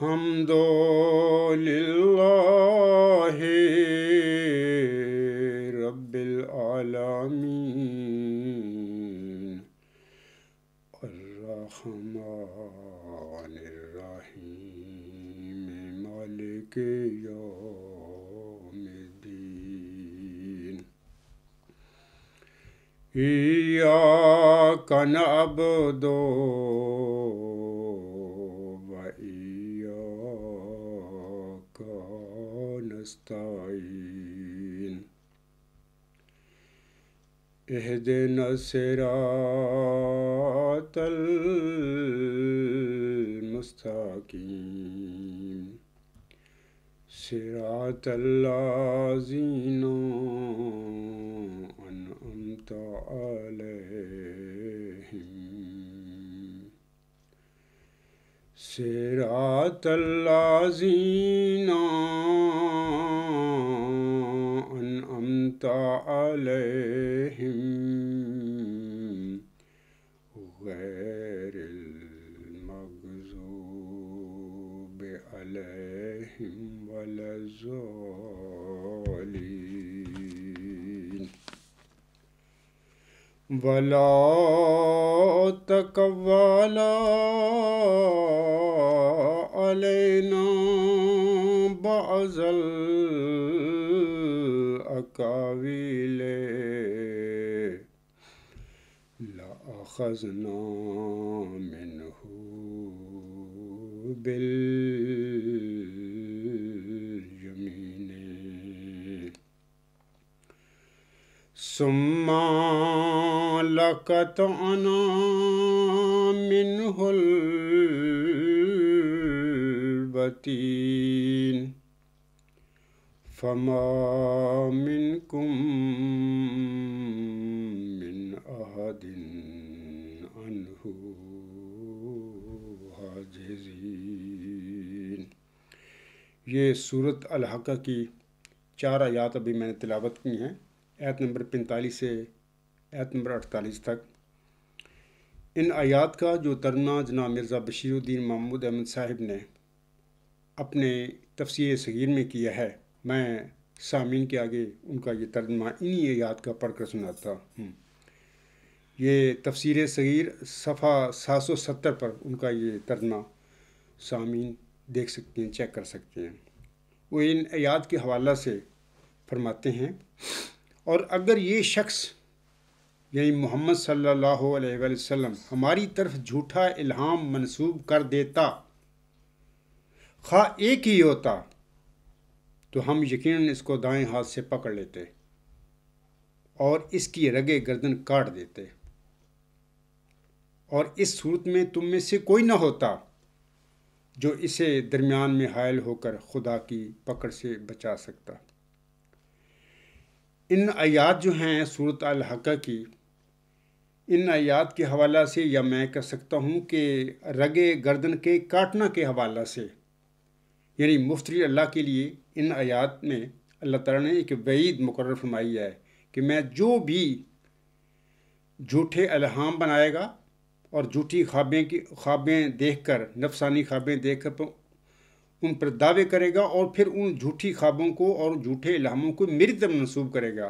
الحمد لله رب العالمين الرحمن الرحيم مالك يوم الدين إياك نعبد نستعين اهدنا الصراط المستقيم صراط الذين أنعمت عليهم صراط الذين أنعمت عليهم غير المغزوب عليهم ولا الضالين ولا تقبل علينا بعض الأقاويل لأخذنا منه بال सुमालकत अनामिनहुलबतीन फमामिन कुम मिन अहदिन अनहु ये सूरत अलहक की चार आयात अभी मैंने तिलावत की हैं आयत नंबर पैंतालीस से आयत नंबर अड़तालीस तक इन आयात का जो तरना जना मिर्ज़ा बशीरुद्दीन महमूद अहमद साहिब ने अपने तफसर सगीर में किया है मैं सामीन के आगे उनका ये तर्जमा इन्हीं आयात का पढ़कर सुनाता हूँ ये तफसीर सगीर सफ़ा सात सौ सत्तर पर उनका ये तर्जमा सामीन देख सकते हैं चेक कर सकते हैं वो इन आयात के हवाला से फरमाते हैं और अगर ये शख्स यानी मोहम्मद सल्लल्लाहु अलैहि वसल्लम हमारी तरफ झूठा इल्हाम मंसूब कर देता खा एक ही होता तो हम यकीन इसको दाएं हाथ से पकड़ लेते और इसकी रगे गर्दन काट देते और इस सूरत में तुम में से कोई ना होता जो इसे दरमियान में हायल होकर खुदा की पकड़ से बचा सकता इन आयात जो हैं सूरत अलहक़ा की इन आयात के हवाला से या मैं कह सकता हूँ कि रगे गर्दन के काटना के हवाला से यानी मुफ्तरी अल्लाह के लिए इन आयात में अल्लाह ताला ने एक वईद मुकर फरमाई है कि मैं जो भी झूठे अलहाम बनाएगा और झूठी ख्वाबें की ख्वाबें देख कर नफसानी ख्वाबें देख कर उन पर दावे करेगा और फिर उन झूठी ख्वाबों को और झूठे इलामों को मेरी तरफ मनसूब करेगा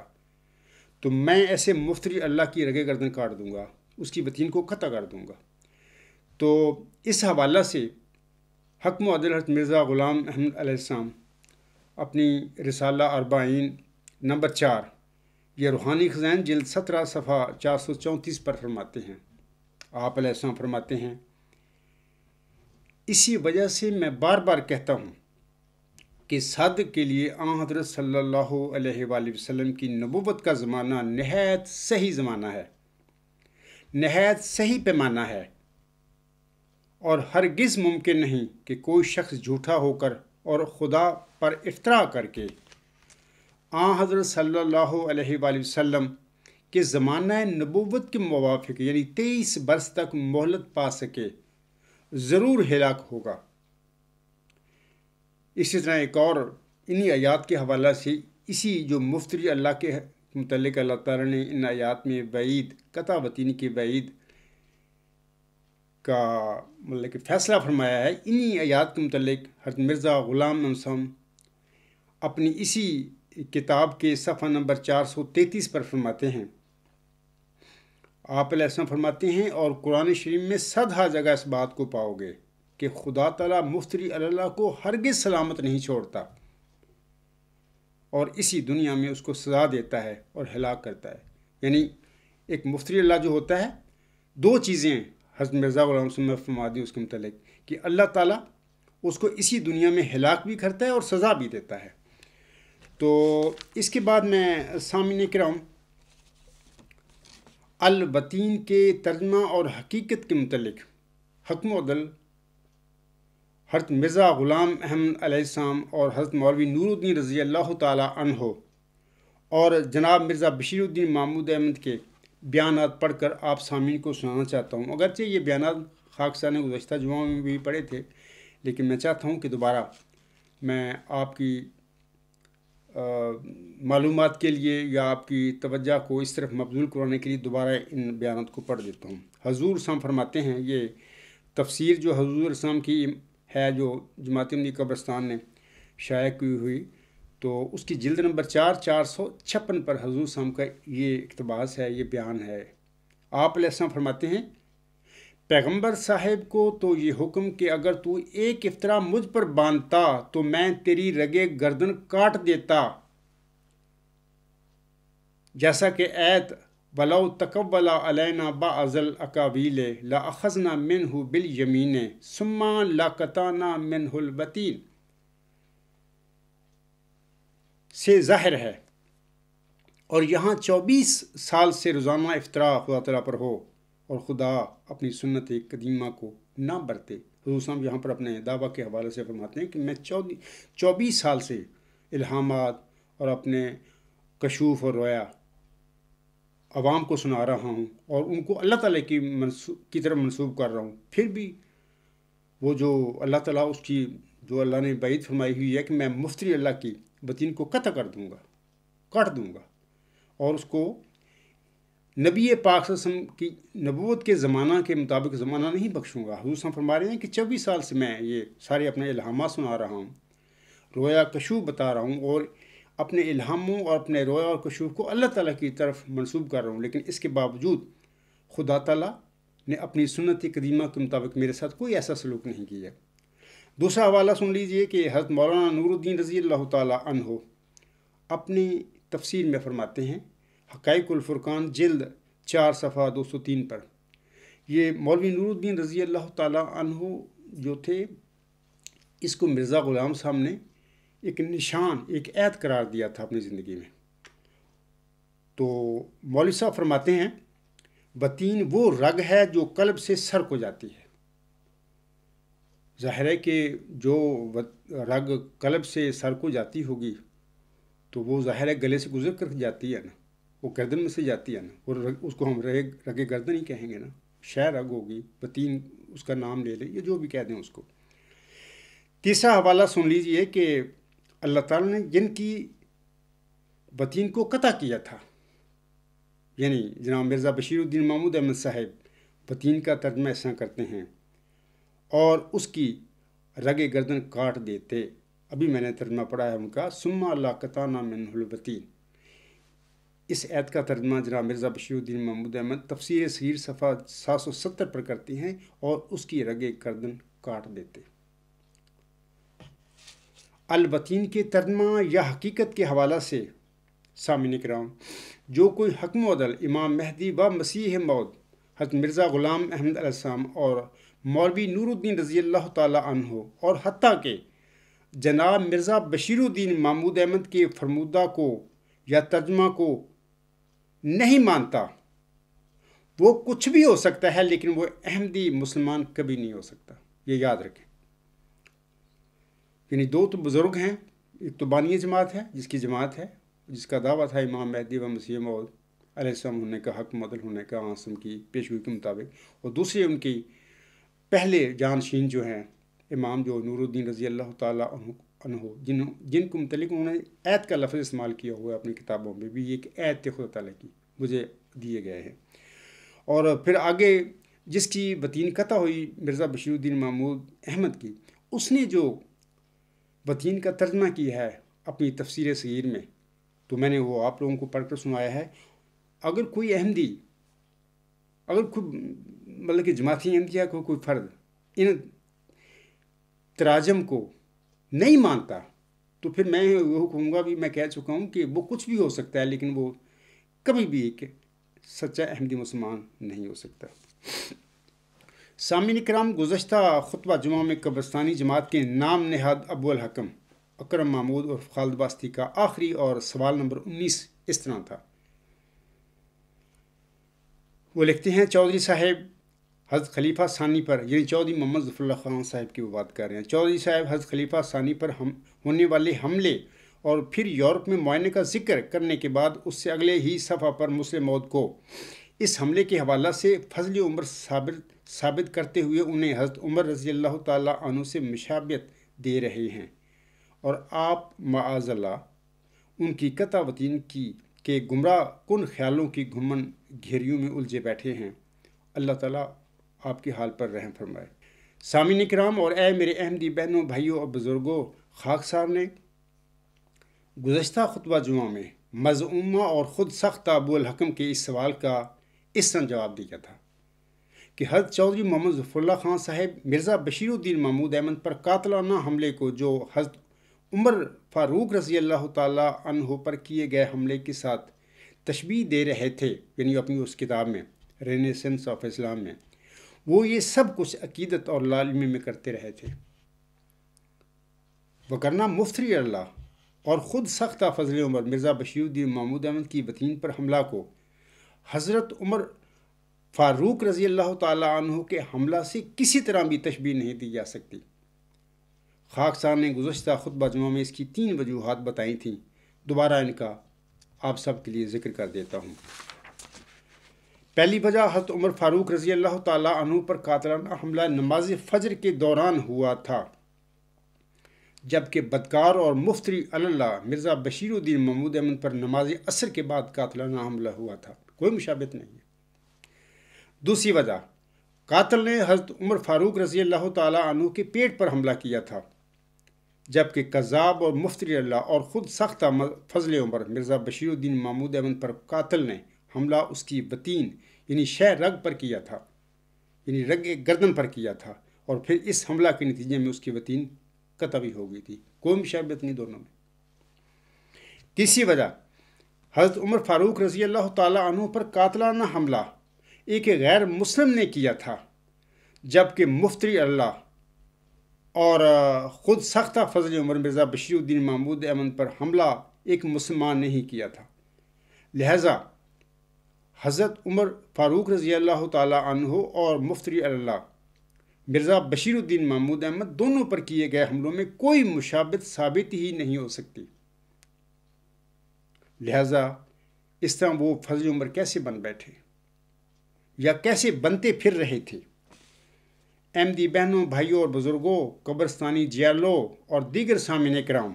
तो मैं ऐसे मुफ्तरी अल्लाह की रगे गर्दन काट दूंगा उसकी वतीन को ख़त कर दूंगा तो इस हवाला से हकम अदल मिर्ज़ा ग़ुलाम अहमद अपनी रिसाला अरबाइन नंबर चार यह रूहानी ख़जान जल्द सत्रह सफ़ा चार सौ चौंतीस पर फरमाते हैं आप फरमाते हैं इसी वजह से मैं बार बार कहता हूँ कि सद के लिए आँ सल्ला वसम की नबूबत का ज़माना नहायत सही ज़माना है नहायत सही पैमाना है और हरगिज़ मुमकिन नहीं कि कोई शख्स झूठा होकर और खुदा पर इफ्तरा करके आ हज़रत सल्ला वसम के ज़माना नबूबत के मुवाफ़ यानी तेईस बरस तक मोहलत पा सके ज़रूर हिलाक होगा इसी तरह एक और इन्हीं आयात के हवाला से इसी जो मुफ्तरी अल्लाह के मतलब अल्लाह तारा ने इन आयात में बैद कता वतीनी की बैद का मतलब कि फ़ैसला फरमाया है इन्हीं आयात के मतलब हर मिर्ज़ा ग़ुलाम मसम अपनी इसी किताब के सफ़ा नंबर चार सौ तैंतीस पर फरमाते हैं आप ऐसा फरमाते हैं और कुरान शरीफ में सदा जगह इस बात को पाओगे कि खुदा तला मुफ्तरी अल्लाह को हरगज़ सलामत नहीं छोड़ता और इसी दुनिया में उसको सजा देता है और हलाक करता है यानी एक मुफ्तरी अल्लाह जो होता है दो चीज़ें हज़रत मिर्ज़ा फरमा दी उसके मतलब कि अल्लाह ताला उसको इसी दुनिया में हलाक भी करता है और सज़ा भी देता है तो इसके बाद मैं सामने कराऊँ अलबतीन के तर्जमा और हकीकत के मतलब अदल हरत मिर्ज़ा ग़ुलाम अलैहिस्सलाम और हरत मौलवी नूरुद्दीन रज़ी अल्लाह हो और जनाब मिर्ज़ा बशीरुद्दीन महमूद अहमद के बयान पढ़कर आप सामीन को सुनाना चाहता हूँ अगरचे ये बयान खाक ने गुजशत जुमा में भी पढ़े थे लेकिन मैं चाहता हूँ कि दोबारा मैं आपकी मालूम के लिए या आपकी तवज्जा को इस तरफ मबजूल करवाने के लिए दोबारा इन बयान को पढ़ देता हूँ हजूर शाम फरमाते हैं ये तफसीर जो हजूर साम की है जो जमात जमातमदी कब्रस्तान ने शाया की हुई तो उसकी जल्द नंबर चार चार सौ छप्पन पर हजूर शाम का ये इकतबास है ये बयान है आप लहसा फरमाते हैं पैगंबर साहेब को तो ये हुक्म कि अगर तू एक इफ्तरा मुझ पर बांधता तो मैं तेरी रगे गर्दन काट देता जैसा कि ऐत बलाउ तकबला अलैना बाज़ल अकावील लाखजना मिन हु बिल यमीन सुम्मा कताना मिन हुलबतीन से ज़ाहिर है और यहाँ चौबीस साल से रोज़ाना इफ्तरा खुदा तला पर हो और खुदा अपनी सुन्नत कदीमा को ना बरते हजूसम यहाँ पर अपने दावा के हवाले से फरमाते हैं कि मैं चौदह चौबीस साल से इल्हामात और अपने कशूफ और रोया आवाम को सुना रहा हूँ और उनको अल्लाह ताला की की तरफ मनसूब कर रहा हूँ फिर भी वो जो अल्लाह ताला उसकी जो अल्लाह ने बैत फरमाई हुई है कि मैं मुफ्ती अल्लाह की बतीन को कत कर दूँगा काट दूँगा और उसको नबी पाक वसम की नबूत के ज़माना के मुताबिक ज़माना नहीं बख्शूँगा हजूसा फरमा रहे हैं कि चौबीस साल से मैं ये सारे अपने इल्हामा सुना रहा हूँ रोया कशू बता रहा हूँ और अपने इल्हामों और अपने रोया और कशूफ को अल्लाह ताला की तरफ मनसूब कर रहा हूँ लेकिन इसके बावजूद खुदा ताला ने अपनी सुनत कदीमा के मुताबिक मेरे साथ कोई ऐसा सलूक नहीं किया दूसरा हवाला सुन लीजिए कि हज़रत मौलाना नूरुद्दीन रज़ी अल्लाह हो अपनी तफसर में फरमाते हैं फ़ुरक़ान जल्द चार सफ़ा दो सौ तीन पर ये मौलवी नूरुद्दीन रज़ी अल्लाह तहु जो थे इसको मिर्ज़ा ग़ुलाम साहब ने एक निशान एक ऐत करार दिया था अपनी ज़िंदगी में तो मौलवी साहब फरमाते हैं बतीन वो रग है जो कल्ब से सर को जाती है ज़ाहिर है कि जो रग कल्ब से सर को जाती होगी तो वो ज़ाहिर है गले से गुजर कर जाती है ना वो गर्दन में से जाती है ना वो उसको हम रहे रगे गर्दन ही कहेंगे ना शह रग होगी बतीन उसका नाम ले लें या जो भी कह दें उसको तीसरा हवाला सुन लीजिए कि अल्लाह ताला ने जिनकी बतीन को कता किया था यानी जनाब मिर्ज़ा बशीरुद्दीन महमूद अहमद साहब बतीन का तर्जमा ऐसा करते हैं और उसकी रगे गर्दन काट देते अभी मैंने तर्जमा पढ़ा है उनका सुम्मा अल्लाह कताना मिनबतीन इस ऐत का तर्जमा जना मिर्ज़ा बशीरुद्दीन महमूद अहमद तफसीर सीर सफ़ा सात सौ सत्तर पर करती हैं और उसकी रगे गर्दन काट देते अलबतीन के तर्जमा या हकीकत के हवाला से सामिन कराम जो कोई हकम अदल इमाम महदी व मसीह मौद हत मिर्ज़ा ग़ुलाम अहमद अलसाम और मौलवी नूरुद्दीन रज़ी अल्लाह हो और हती के जनाब मिर्ज़ा बशीरुद्दीन महमूद अहमद के फरमुदा को या तर्जमा को नहीं मानता वो कुछ भी हो सकता है लेकिन वो अहमदी मुसलमान कभी नहीं हो सकता ये याद रखें यानी दो तो बुज़ुर्ग हैं एक तो बानिय जमात है जिसकी जमात है जिसका दावा था इमाम महदी व मसीह मौद अलैहिस्सलाम होने का हक मदल होने का आसम की पेशगोई के मुताबिक और दूसरी उनकी पहले जानशीन जो हैं इमाम जो नूरुद्दीन रज़ी अल्लाह तह अनहो जिन जिनको मतलब उन्होंने ऐत का लफ्ज़ इस्तेमाल किया हुआ है अपनी किताबों में भी ये एक ऐत थे खुदा तला की मुझे दिए गए हैं और फिर आगे जिसकी वतीन कथा हुई मिर्ज़ा बशीरुद्दीन महमूद अहमद की उसने जो वतीन का तर्जमा किया है अपनी तफसीर सगीर में तो मैंने वो आप लोगों को पढ़कर सुनाया है अगर कोई अहमदी अगर कोई मतलब कि जमाती अहमदिया को कोई फ़र्द इन तराजम को नहीं मानता तो फिर मैं वो कहूँगा भी मैं कह चुका हूँ कि वो कुछ भी हो सकता है लेकिन वो कभी भी एक सच्चा अहमदी मुसलमान नहीं हो सकता सामिन कराम गुजशत खुतबा जुमा में कब्रस्तानी जमात के नाम नहाद अबुल हकम अक्रम महमूद और खालद बास्ती का आखिरी और सवाल नंबर उन्नीस इस तरह था वो लिखते हैं चौधरी साहेब हज़ खलीफ़ा सानी पर यानी चौधरी मोहम्मद जफरुल्ला खान साहब की वो बात कर रहे हैं चौधरी साहब हज़ खलीफ़ा सानी पर हम होने वाले हमले और फिर यूरोप में मुआने का जिक्र करने के बाद उससे अगले ही सफ़ा पर मुस्लिम मौत को इस हमले के हवाला से फजल उम्र साबित साबित करते हुए उन्हें हजरत उमर रजी अल्लाह तु से मशाबियत दे रहे हैं और आप माजल्ला उनकी कतावतीन की के गुमराह कन ख्यालों की घुमन घेरियों में उलझे बैठे हैं अल्लाह ताली आपकी हाल पर रहम फरमाए सामिन कराम और ए मेरे अहमदी बहनों भाइयों और बुज़ुर्गों खाक साहब ने गुज्त खुतबा जुमा में मजूमा और ख़ुद सख्त हकम के इस सवाल का इस तरह जवाब दिया था कि हजरत चौधरी मोहम्मद जफुल्ला खान साहब मिर्ज़ा बशीरुद्दीन महमूद अहमद पर कातलाना हमले को जो हजरत उमर फारूक रजी अल्लाह तहो पर किए गए हमले के साथ तशबी दे रहे थे यानी अपनी उस किताब में रेनेसेंस ऑफ इस्लाम में वो ये सब कुछ अकीदत और लालमी में करते रहे थे वकरना मुफ्तरी अल्लाह और ख़ुद सख्त फजल उमर मिर्ज़ा बशीरुद्दीन महमूद अहमद की बतीन पर हमला को हज़रत उमर फारूक रज़ी अल्लाह तह के हमला से किसी तरह भी तशबी नहीं दी जा सकती खाकसान ने गुजशत खुद जुमा में इसकी तीन वजूहत बताई थी दोबारा इनका आप सब के लिए ज़िक्र कर देता हूँ पहली वजह हज़रत उमर फ़ारूक रज़ी अल्लाह तु पर कातलाना हमला नमाज फजर के दौरान हुआ था जबकि बदकार और मुफ्तरी अल्लाह मिर्ज़ा बशीरुद्दीन महमूद अहमद पर नमाज असर के बाद कातलाना हमला हुआ था कोई मुशाबत नहीं है दूसरी वजह कातल ने हज़रत उमर फ़ारूक रज़ी अल्लाह तु के पेट पर हमला किया था जबकि कज़ाब और मुफ्तरी अल्लाह और ख़ुद सख्त फजल उमर मिर्ज़ा बशीरुद्दीन महमूद अहमद पर कातल ने हमला उसकी वतीन यानी शह रग पर किया था यानी रग गर्दन पर किया था और फिर इस हमला के नतीजे में उसकी वतीन कतः हो गई थी कोई मुशाबत नहीं दोनों में तीसरी वजह हज़रत उमर फ़ारूक रजी अल्लाह तु पर कातलाना हमला एक गैर मुस्लिम ने किया था जबकि मुफ्ती अल्लाह और ख़ुद सख्ता फजल उमर मिर्ज़ा बशीरुद्दीन महमूद अहमद पर हमला एक मुसलमान ने ही किया था लिहाजा हज़रत उमर फ़ारूक रज़ी अल्लाह तहो और मुफ्तरी अल्लाह मिर्ज़ा बशीरुद्दीन महमूद अहमद दोनों पर किए गए हमलों में कोई मुशाबत साबित ही नहीं हो सकती लिहाजा इस तरह वो फजल उमर कैसे बन बैठे या कैसे बनते फिर रहे थे अहमदी बहनों भाइयों और बुज़ुर्गों कब्रस्तानी जियालो और दीगर सामने कराऊँ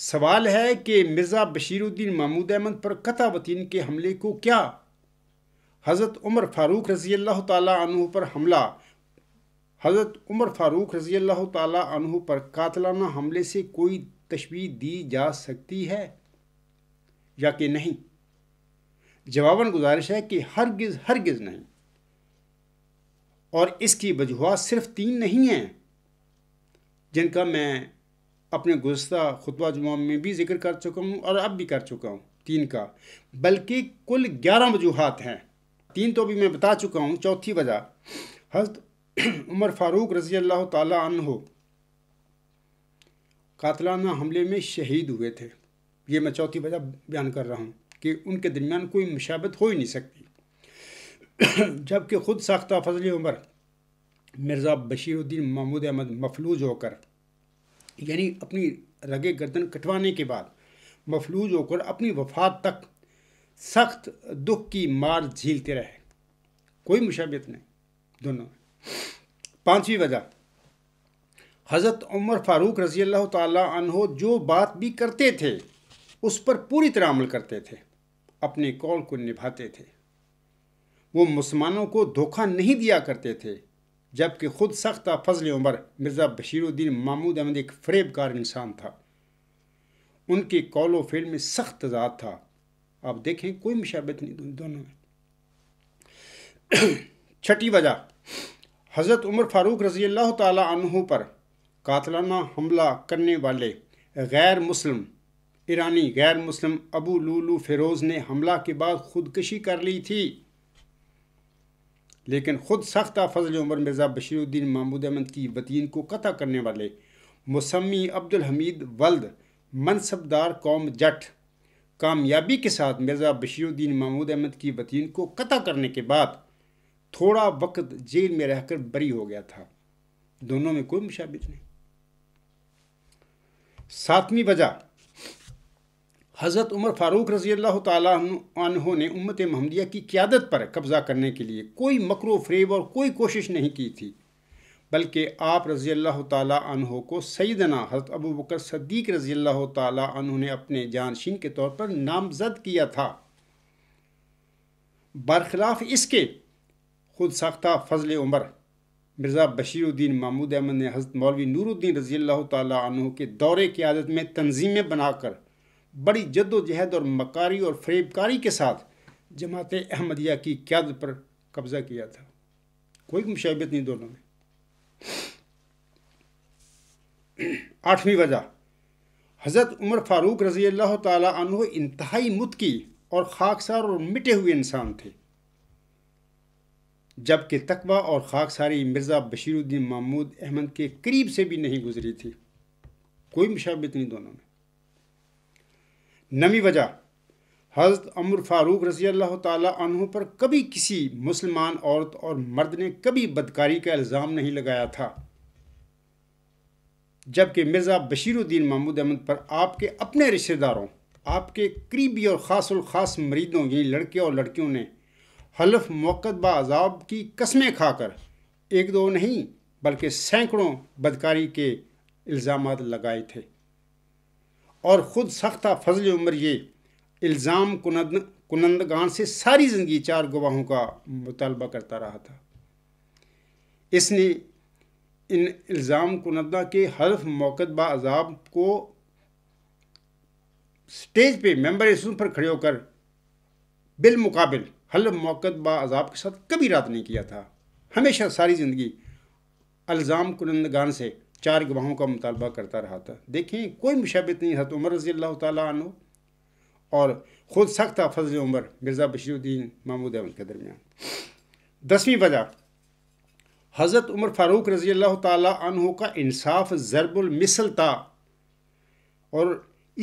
सवाल है कि मिर्ज़ा बशीरुद्दीन महमूद अहमद पर कथा वतीन के हमले को क्या हज़रत उमर फ़ारूक रज़ी अल्लाह तु पर हमला हज़रत उमर फ़ारूक रज़ी अल्लाह तु पर कातलाना हमले से कोई तशबी दी जा सकती है या कि नहीं जवाबन गुजारिश है कि हरगिज़ हरगज नहीं और इसकी वजूहत सिर्फ तीन नहीं हैं जिनका मैं अपने गुस्सा खुतबा जुमा में भी जिक्र कर चुका हूँ और अब भी कर चुका हूँ तीन का बल्कि कुल ग्यारह वजूहत हैं तीन तो भी मैं बता चुका हूँ चौथी वजह हजरत उमर फारूक रजी अल्लाह तहो कातलाना हमले में शहीद हुए थे ये मैं चौथी वजह बयान कर रहा हूँ कि उनके दरमियान कोई मुशाबत हो ही नहीं सकती जबकि खुद साख्ता फजल उमर मिर्ज़ा बशीरुद्दीन महमूद अहमद मफलूज होकर यानी अपनी रगे गर्दन कटवाने के बाद मफलूज होकर अपनी वफात तक सख्त दुख की मार झीलते रहे कोई मुशाबियत नहीं दोनों पांचवी वजह हज़रत उमर फारूक रजी अल्लाह तहो जो बात भी करते थे उस पर पूरी तरह अमल करते थे अपने कौल को निभाते थे वो मुसलमानों को धोखा नहीं दिया करते थे जबकि खुद सख्त फजल उमर मिर्ज़ा बशीरुद्दीन महमूद अहमद एक फरेबकार इंसान था उनके कौलो फेल में सख्त तजाद था आप देखें कोई मुशाबत नहीं दोनों में छठी वजह हज़रत उमर फारूक रजी अल्लाह तहों पर कातलाना हमला करने वाले गैर मुस्लिम ईरानी गैर मुस्लिम अबू लूलू फिरोज़ ने हमला के बाद खुदकशी कर ली थी लेकिन ख़ुद सख्त फजल उमर मिर्ज़ा बशीरुद्दीन महमूद अहमद की वतीन को कता करने वाले मुसमी अब्दुल हमीद वल्द मनसबदार कौम जट कामयाबी के साथ मिर्ज़ा बशीरुद्दीन महमूद अहमद की वतीन को कतः करने के बाद थोड़ा वक्त जेल में रहकर बरी हो गया था दोनों में कोई मुशाबित नहीं सातवीं वजह हज़रत उमर फ़ारूक रज़ी अल्लाह तहों ने उम्मत महमदिया की क्यादत पर कब्ज़ा करने के लिए कोई मकर फ्रेब और कोई कोशिश नहीं की थी बल्कि आप रज़ी अल्लाह तहों को सईदना हज़रत अबू बकर सद्दीक रज़ी अल्लाह तहों ने अपने जानशीन के तौर पर नामजद किया था बरखिलाफ़ इसके खुद साख्ता फ़जल उमर मिर्ज़ा बशीरुद्दीन महमूद अहमद ने हज़रत मौलवी नूरुद्दीन रज़ी अल्लाह तहों के दौरे की आदत में तनज़ीमें बनाकर बड़ी जद्दोजहद और मकारी और फरेबकारी के साथ जमात अहमदिया की क्यादत पर कब्ज़ा किया था कोई मुशाबत नहीं दोनों में आठवीं वजह हज़रत उमर फारूक रज़ी अल्लाह तु इंतहाई मुतकी और खाकसार और मिटे हुए इंसान थे जबकि तकबा और खाकसारी मिर्ज़ा बशीरुद्दीन महमूद अहमद के करीब से भी नहीं गुजरी थी कोई मुशाबत नहीं दोनों में नवी वजह हज़रत अमर फ़ारूक रज़ी अल्लाह तहु पर कभी किसी मुसलमान औरत और मर्द ने कभी बदकारी का इल्ज़ाम नहीं लगाया था जबकि मिर्ज़ा बशीरुद्दीन महमूद अहमद पर आपके अपने रिश्तेदारों आपके करीबी और ख़ास ख़ास मरीदों यही लड़के और लड़कियों ने हलफ मौक़द बाजाब की कस्में खाकर एक दो नहीं बल्कि सैकड़ों बदकारी के इल्ज़ाम लगाए थे और ख़ुद सख्ता फजल उम्र ये इल्ज़ाम कुनंद कुनंदगान से सारी ज़िंदगी चार गवाहों का मुतालबा करता रहा था इसने इन इल्ज़ाम कुनंदा के हल्फ मौकद अजाब को स्टेज पे मेंबर एसोसिएशन पर खड़े होकर बिलमकबिल हल्फ मौकद अजाब के साथ कभी रात नहीं किया था हमेशा सारी ज़िंदगी अल्ज़ाम कुनंदगान से चार गवाहों का मुतालबा करता रहा था देखें कोई मुशबित नहीं हजरत उमर रजी अल्लाह तु और ख़ुद सख्त था फजल उमर मिर्ज़ा बशीरुद्दीन महमूद अहमद के दरमियान दसवीं वजह हज़रत उमर फ़ारूक रजी अल्लाह तु का इंसाफ ज़रबुलमिसल था और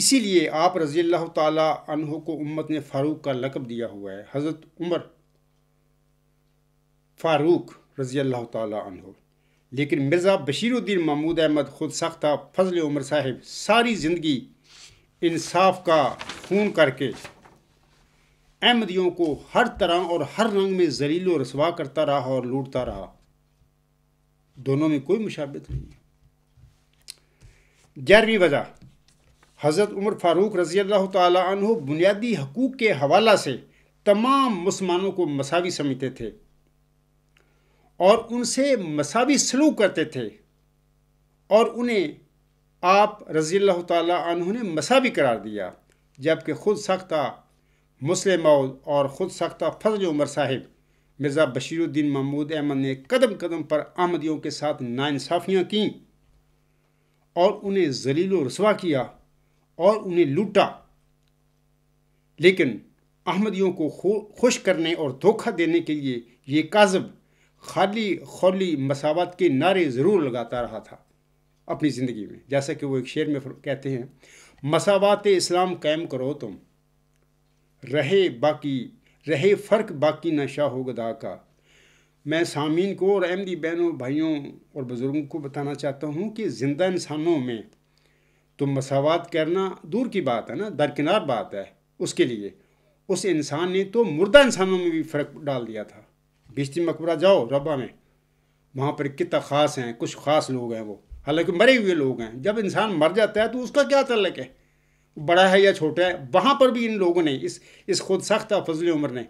इसीलिए आप रजी अल्लाह तु को उम्मत ने फ़ारूक का लकब दिया हुआ है हज़रत उमर फ़ारूक रजी अल्लाह तु लेकिन मिर्ज़ा बशीरुद्दीन महमूद अहमद खुद सख्ता फजल उमर साहिब सारी ज़िंदगी इंसाफ का खून करके अहमदियों को हर तरह और हर रंग में जलील और रसवा करता रहा और लूटता रहा दोनों में कोई मुशाबत नहीं है ग्यारहवीं वजह हज़रत उमर फारूक रजी अल्लाह तु बुनियादी हकूक़ के हवाला से तमाम मुसलमानों को मसावी समझते थे और उनसे मसावी सलूक करते थे और उन्हें आप रज़ी तु ने मसावी करार दिया जबकि खुद सख्ता मुस्लिम मऊद और ख़ुद सख्ता फजल उमर साहिब मिर्ज़ा बशीरुद्दीन महमूद अहमद ने कदम कदम पर आमदियों के साथ नाानसाफ़ियाँ कं और उन्हें जलील रसवा किया और उन्हें लूटा लेकिन अहमदियों को खुश करने और धोखा देने के लिए ये काजब खाली खौली मसावत के नारे ज़रूर लगाता रहा था अपनी ज़िंदगी में जैसा कि वो एक शेर में कहते हैं मसावत इस्लाम कायम करो तुम रहे बाकी रहे फ़र्क बाकी नशा हो गदा का मैं सामीन को और अहमदी बहनों भाइयों और बुज़ुर्गों को बताना चाहता हूँ कि ज़िंदा इंसानों में तो मसावत करना दूर की बात है ना दरकिनार बात है उसके लिए उस इंसान ने तो मुर्दा इंसानों में भी फ़र्क डाल दिया था बिश्ती मकबरा जाओ रबा में वहाँ पर कितना ख़ास हैं कुछ ख़ास लोग हैं वो हालांकि मरे हुए लोग हैं जब इंसान मर जाता है तो उसका क्या तलक है बड़ा है या छोटा है वहाँ पर भी इन लोगों ने इस इस खुद सख्त फजल उम्र ने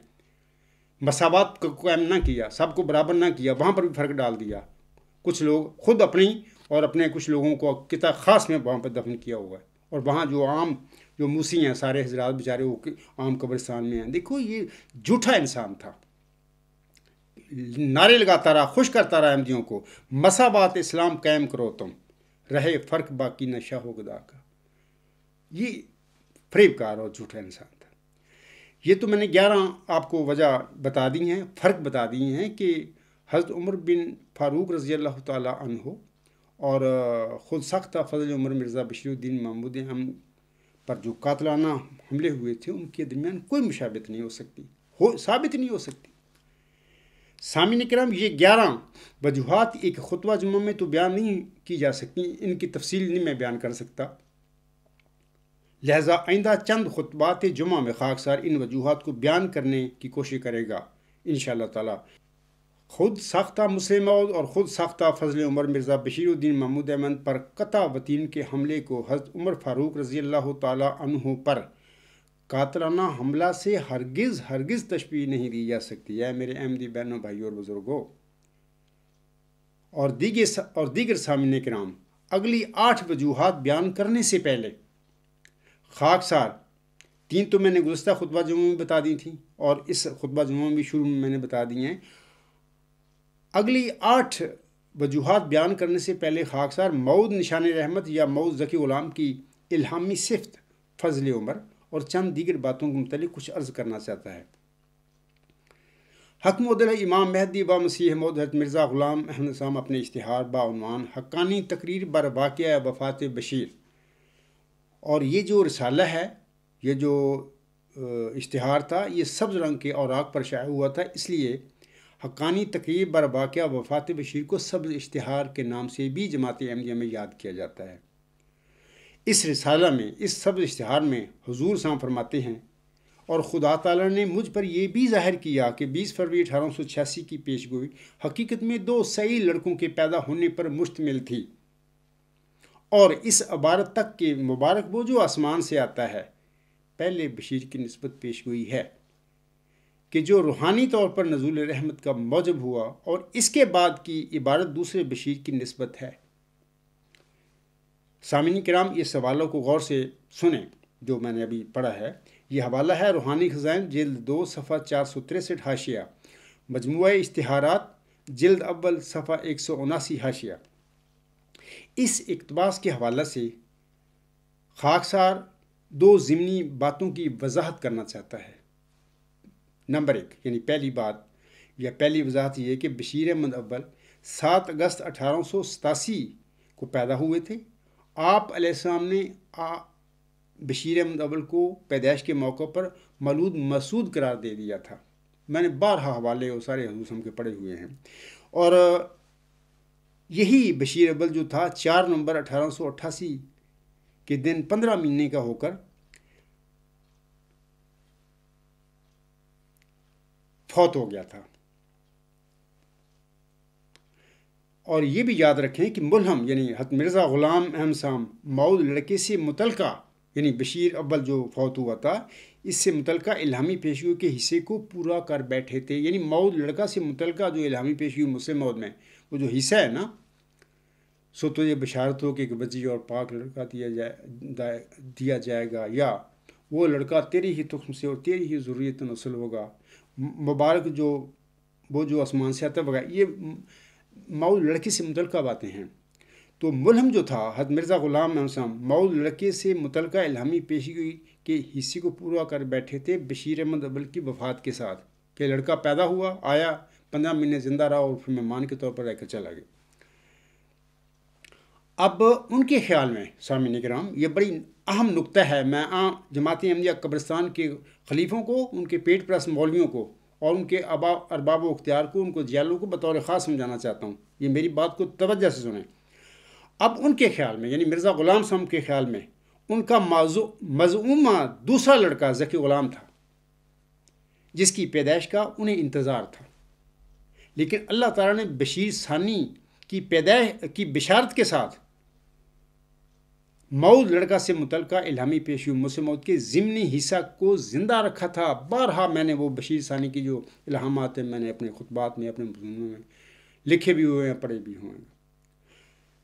मसावत को कायम ना किया सबको बराबर ना किया वहाँ पर भी फ़र्क डाल दिया कुछ लोग खुद अपनी और अपने कुछ लोगों को कितना ख़ास में वहाँ पर दफन किया हुआ है और वहाँ जो आम जो मूसी हैं सारे हजरात बेचारे वो आम कब्रिस्तान में हैं देखो ये झूठा इंसान था नारे लगाता रहा खुश करता रहा अहमदियों को मसाबात इस्लाम कायम करो तुम रहे फ़र्क बाकी नशा हो गदा का ये फरेबकार और झूठा इंसान था ये तो मैंने ग्यारह आपको वजह बता दी हैं फ़र्क बता दी हैं कि हज़रत उमर बिन फारूक रज़ी अल्लाह हो और ख़ुद सख्त फजल उमर मिर्ज़ा बशरुद्दीन महमूद हम पर जो कातलाना हमले हुए थे उनके दरमियान कोई मुशाबत नहीं हो सकती हो साबित नहीं हो सकती सामिन कराम ये ग्यारह वजूहत एक खुतबा जुम्मे में तो बयान नहीं की जा सकती इनकी तफसील नहीं मैं बयान कर सकता लिहाजा आइंदा चंद खुतबात जुम्मे में खाकसार इन वजूहत को बयान करने की कोशिश करेगा इन ताला खुद साख्ता मुस्लिम और ख़ुद साख्ता फजल उमर मिर्ज़ा बशीरुद्दीन महमूद अहमद पर कता वतीन के हमले को हज़रत उमर फ़ारूक रज़ी अल्लाह तु पर कातराना हमला से हरगिज़ हरगिज़ तशबी नहीं दी जा सकती है मेरे अहमदी बहनों भाई और बुज़ुर्गों और दीगे और दीगर सामने के नाम अगली आठ वजूहत बयान करने से पहले खाकसार तीन तो मैंने गुजत खुतबा जुम्मे में बता दी थी और इस खुतबा जुम्मे में भी शुरू में मैंने बता दी हैं अगली आठ वजूहत बयान करने से पहले खाकसार मऊद निशान रहमत या मऊद जकी ग़ुलाम की इल्हामी सिफ्त फजल उमर और चंद दीगर बातों के मतलब कुछ अर्ज करना चाहता है हकमोदल इमाम महदी बा मसीह मोदरत मिर्ज़ा ग़ुलाम अहमद साम अपने इश्तहार बानवान हक्कानी तकरीर बर वाक़ वफ़ात बशीर और ये जो रसाल है ये जो इश्तहार था ये सब्ज़ रंग के और आग पर शाया हुआ था इसलिए हक्कानी तकरीर बर वाक़ वफ़ात बशीर को सब्ज़ इश्तहार के नाम से भी जमात अहमदिया में याद किया जाता है इस रिसाला में इस सब इश्तहार में हजूर साहब फरमाते हैं और ख़ुदा तला ने मुझ पर यह भी जाहिर किया कि 20 फरवरी अठारह सौ छियासी की पेश गोई हकीकत में दो सही लड़कों के पैदा होने पर मुश्तमिल थी और इस अबारत तक के मुबारक वो जो आसमान से आता है पहले बशीर की नस्बत पेश गोई है कि जो रूहानी तौर पर नजूल रहमत का मौजब हुआ और इसके बाद की इबारत दूसरे बशीर की नस्बत है सामिन कराम इस सवालों को गौर से सुने जो मैंने अभी पढ़ा है ये हवाला है रूहानी खजान जल्द दो सफ़ा चार सौ तिरसठ हाशिया मजमु इश्तहारात जल्द अव्वल सफ़ा एक सौ उनासी हाशिया इस इकतबास के हवाले से खाकसार दो ज़मनी बातों की वजाहत करना चाहता है नंबर एक यानी पहली बात या पहली वजाहत यह कि बशीर अहमद अव्वल सात अगस्त अठारह सौ सतासी को पैदा हुए थे आप आसमाम ने बशीर अहमद अवल को पैदाइश के मौके पर मलूद मसूद करार दे दिया था मैंने बारह हवाले और सारे हजूसम के पड़े हुए हैं और यही बशीर अवल जो था चार नवंबर अठारह के दिन पंद्रह महीने का होकर फौत हो गया था और ये भी याद रखें कि मुलहम यानी हत मिर्ज़ा ग़ुलाम अहम साम माउद लड़के से मुतलक़ा यानी बशीर अव्वल जो फौत हुआ था इससे मुतलका इलामी पेशियों के हिस्से को पूरा कर बैठे थे यानी मऊद लड़का से मुतलका जो इलामी पेशी हुई मुझसे में वो जो हिस्सा है ना सो तो ये बशारत हो कि एक बजी और पाक लड़का दिया जाए दिया जाएगा या वो लड़का तेरी ही तुख से और तेरी ही ज़रूरीत नसल होगा मुबारक जो वो जो आसमान से आता होगा ये माऊ लड़के से मुतल बातें हैं तो मुलहम जो था हद मिर्ज़ा ग़ुलाम हसम माऊ लड़के से मुतल इलामी पेशगी के हिस्से को पूरा कर बैठे थे बशीर अहमद अबल की वफात के साथ कि लड़का पैदा हुआ आया पंद्रह महीने ज़िंदा रहा और फिर मेहमान के तौर पर रहकर चला गया अब उनके ख्याल में सामी निगराम ये बड़ी अहम नुकता है मैं आम जमात अहमदिया कब्रस्तान के खलीफों को उनके पेट प्रस मौलवियों को और उनके अबा अरबाब अख्तियार को उनको जियालों को बतौर ख़ास समझाना चाहता हूँ ये मेरी बात को तोज्जह से सुने अब उनके ख्याल में यानी मिर्ज़ा ग़ुलाम साहब के ख्याल में उनका मजमूमा दूसरा लड़का जकी ग़ुलाम था जिसकी पैदाइश का उन्हें इंतज़ार था लेकिन अल्लाह ताला ने बशीर सानी की पैदाइश की बिशारत के साथ मऊद लड़का से मुतल इलामी पेश हुई मुझसे मौत के ज़िमनी हिस्सा को ज़िंदा रखा था बारहा मैंने वो बशीर सानी की जो इलाहामात हैं मैंने अपने खुतबात में अपने मजमूनों में लिखे भी हुए हैं पढ़े भी हुए हैं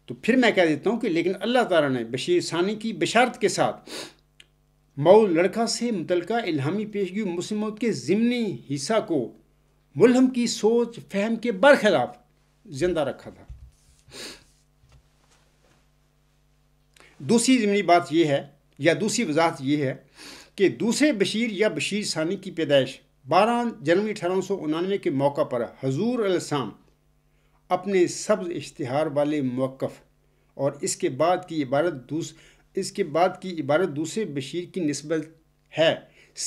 तो फिर मैं कह देता हूँ कि लेकिन अल्लाह तारा ने बशीर सानी की बशारत के साथ मऊ लड़का से मुतल इलामी पेशगी मुस्लिम मौत के ज़िमनी हिस्सा को मुलहम की सोच फहम के बरखिलाफ़ ज़िंदा रखा था दूसरी जमनी बात यह है या दूसरी वजाहत यह है कि दूसरे बशीर या बशीर सानी की पैदाइश बारह जनवरी अठारह सौ उनानवे के मौका पर हजूर अलसाम अपने सब्ज इश्तहार वाले मौक़ और इसके बाद की इबारत दूस इसके बाद की इबारत दूसरे बशीर की नस्बत है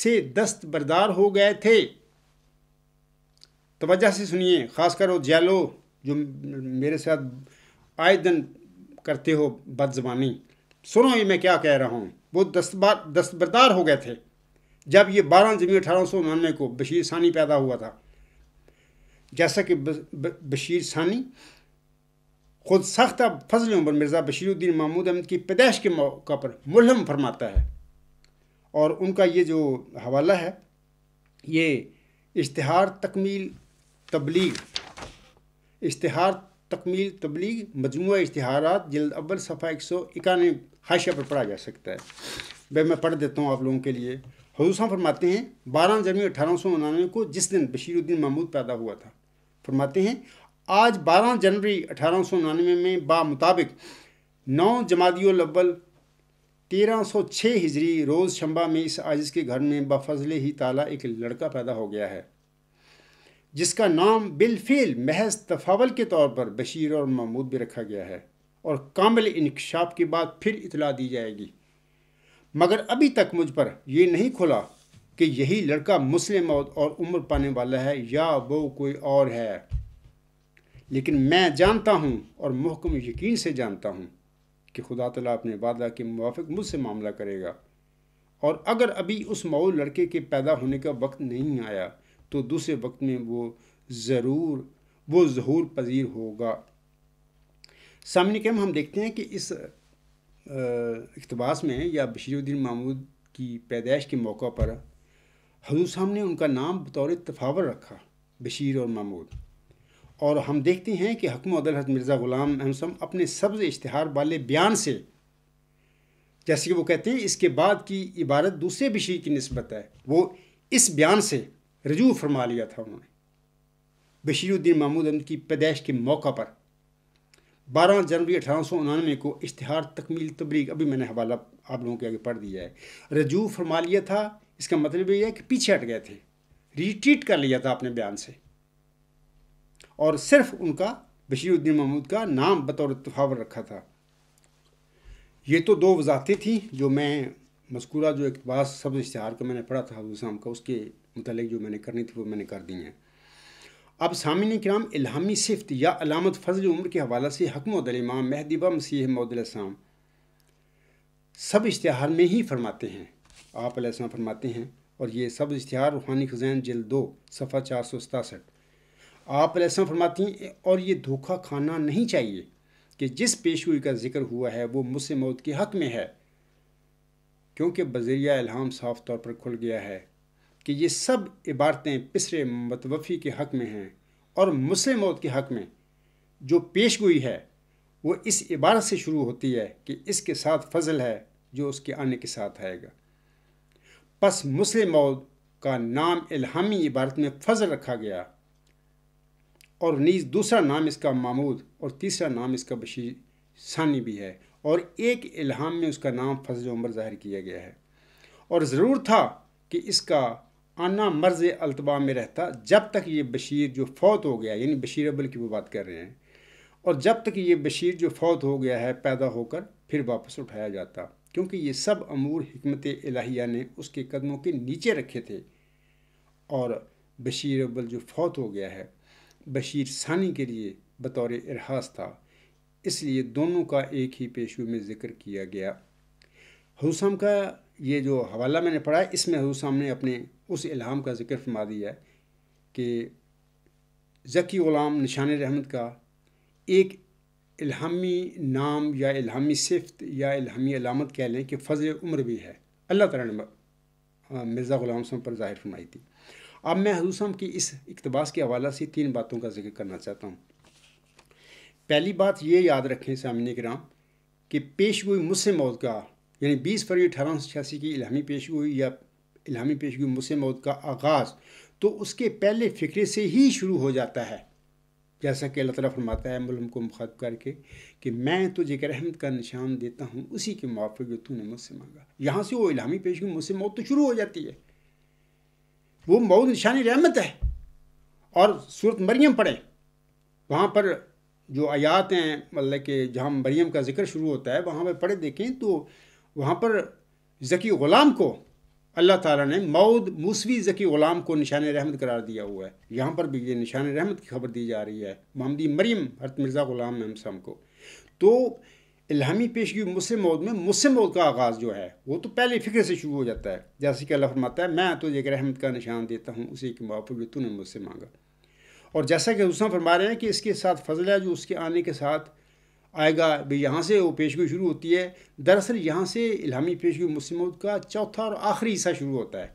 से दस्तबरदार हो गए थे तोज्जा से सुनिए ख़ासकर वो जैलो जो मेरे साथ आए दिन करते हो बदजबानी सुनो ये मैं क्या कह रहा हूँ वो दस्तबार दस्तबरदार हो गए थे जब ये बारह जमीन अठारह सौ उनानवे को बशीर सानी पैदा हुआ था जैसा कि बशीर सानी खुद सख्त फजल उम्र मिर्ज़ा बशीरुद्दीन महमूद अहमद की पैदाइश के मौका पर मुलम फरमाता है और उनका ये जो हवाला है ये इश्तहार तकमील तबलीग इश्तहार तकमील तबलीग मजमू इश्तहार जल्द अव्वल सफ़ा एक सौ इक्यानवे हाशिया पर पढ़ा जा सकता है वह मैं पढ़ देता हूँ आप लोगों के लिए हजूसा फरमाते हैं बारह जनवरी अठारह सौ उनानवे को जिस दिन बशीरुद्दीन महमूद पैदा हुआ था फरमाते हैं आज बारह जनवरी अठारह सौ उन्नानवे में मुताबिक नौ जमादियों अव्वल तेरह सौ छः हिजरी रोज़ शंबा में इस आजिज़ के घर में बफजल ही ताला एक लड़का पैदा हो गया है जिसका नाम बिलफील महज तफावल के तौर पर बशीर और महमूद भी रखा गया है और कामिल इनकशाफ के बाद फिर इतला दी जाएगी मगर अभी तक मुझ पर यह नहीं खुला कि यही लड़का मुस्लिम और उम्र पाने वाला है या वो कोई और है लेकिन मैं जानता हूँ और महकम यकीन से जानता हूँ कि खुदा तला अपने वादा के मुआफ़ मुझसे मामला करेगा और अगर अभी उस मऊ लड़के के पैदा होने का वक्त नहीं आया तो दूसरे वक्त में वो ज़रूर वो जहूर पजीर होगा सामने कैम हम देखते हैं कि इस इकतबास में या बशीरुद्दीन महमूद की पैदाइश के मौका पर हजूर साहब ने उनका नाम बतौर तफावर रखा बशीर और महमूद और हम देखते हैं कि हकम अदलहत मिर्ज़ा ग़ुलाम हमसम अपने सब्ज़ इश्तहार वाले बयान से जैसे कि वो कहते हैं इसके बाद की इबारत दूसरे बशीर की नस्बत है वो इस बयान से रजू फरमा लिया था उन्होंने बशीरुद्दीन महमूद अहमद की पैदाइश के मौका पर 12 जनवरी अठारह को इश्तहार तकमील तबरीक अभी मैंने हवाला आप लोगों के आगे पढ़ दिया है रजू फरमा लिया था इसका मतलब ये है कि पीछे हट गए थे रिट्रीट कर लिया था अपने बयान से और सिर्फ उनका बशीरुद्दीन महमूद का नाम बतौर तफावर रखा था ये तो दो वजाहतें थीं जो मैं मस्कूरा जो एक बास सब इश्तहार का मैंने पढ़ा था हजूसाम का उसके मतलब जो मैंने करनी थी वो मैंने कर दी हैं अब सामिन कराम इलामी सिफ्त या अलामत फजल उम्र के हवाले से हकमदलमाम महदीबा मसीह मदलाम सब इश्तहार में ही फरमाते हैं आप फरमाते हैं और ये सब इश्तहार रूहानी खजैन जल दो सफ़ा चार सौ सतासठ आप फरमाती हैं और ये धोखा खाना नहीं चाहिए कि जिस पेशगोई का जिक्र हुआ है वो मुझसे मौत के हक़ में है क्योंकि बजरिया इल्हाम साफ तौर पर खुल गया है कि ये सब इबारतें पिसरे मतवफ़ी के हक़ में हैं और मुस्लिम मौत के हक़ में जो पेश गोई है वो इस इबारत से शुरू होती है कि इसके साथ फजल है जो उसके आने के साथ आएगा पस मुस्लिम मौत का नाम इल्हामी इबारत में फजल रखा गया और नीज़ दूसरा नाम इसका मामूद और तीसरा नाम इसका बशीर सानी भी है और एक इल्हाम में उसका नाम फजल उम्र ज़ाहिर किया गया है और ज़रूर था कि इसका आना मर्ज अलतबा में रहता जब तक ये बशीर जो फौत हो गया यानी बशीर अबल की वो बात कर रहे हैं और जब तक ये बशीर जो फौत हो गया है पैदा होकर फिर वापस उठाया जाता क्योंकि ये सब अमूर हमत इलाहिया ने उसके कदमों के नीचे रखे थे और बशीर अबल जो फौत हो गया है बशीर सानी के लिए बतौर इरहास था इसलिए दोनों का एक ही पेशू में ज़िक्र किया गया हुसम का ये जो हवाला मैंने पढ़ा है इसमें हजूर ने अपने उस इल्हाम का जिक्र फरमा दिया है कि जकी ग़ुलाम निशान रहमत का एक इल्हामी नाम या इल्हामी सिफत या इल्हामी अलामत कह लें कि फ़ज़ल उम्र भी है अल्लाह तला ने मिर्ज़ा ग़ुलाम साहब पर ज़ाहिर फरमाई थी अब मैं साहब की इस इकतबास के हवाला से तीन बातों का जिक्र करना चाहता हूँ पहली बात ये याद रखें सामने कराम कि पेश गोई मुझसे मौत का यानी 20 फरवरी अठारह सौ छियासी की इलामी पेश हुई या इलामी पेश हुई मुस्लिम मौत का आगाज़ तो उसके पहले फ़िक्रे से ही शुरू हो जाता है जैसा कि अल्लाह ताला फरमाता है मुलम को मुखातब करके कि मैं तुझे रहमत का निशान देता हूँ उसी के मुआफ़ जो तूने मुझसे मांगा यहाँ से वो इलामी पेश हुई मौत तो शुरू हो जाती है वो मौत निशान रहमत है और सूरत मरियम पढ़े वहाँ पर जो आयात हैं मतलब कि जहाँ मरियम का जिक्र शुरू होता है वहाँ पर पढ़े देखें तो वहाँ पर ज़की ग़ुलाम को अल्लाह ताला ने मऊद मूसवी ज़की ग़ुलाम को निशान रहमत करार दिया हुआ है यहाँ पर भी ये निशान रहमत की खबर दी जा रही है महमदी मरीम हरत मिर्ज़ा ग़ुलाम हमसम को तो इलामी पेशगी मुस्लिम मौद में मुस्लिम मौद का आगाज़ जो है वो तो पहले फ़िक्र से शुरू हो जाता है जैसे कि अल्लाह फरमाता है मैं तो एक रहमत का निशान देता हूँ उसी के माफूल जो तूने मुझसे मांगा और जैसा कि उसने फरमा रहे हैं कि इसके साथ फजल है जो उसके आने के साथ आएगा भी यहाँ से वो पेशगी शुरू होती है दरअसल यहाँ से इलामी पेशगी मुस्लिम मऊद का चौथा और आखिरी हिस्सा शुरू होता है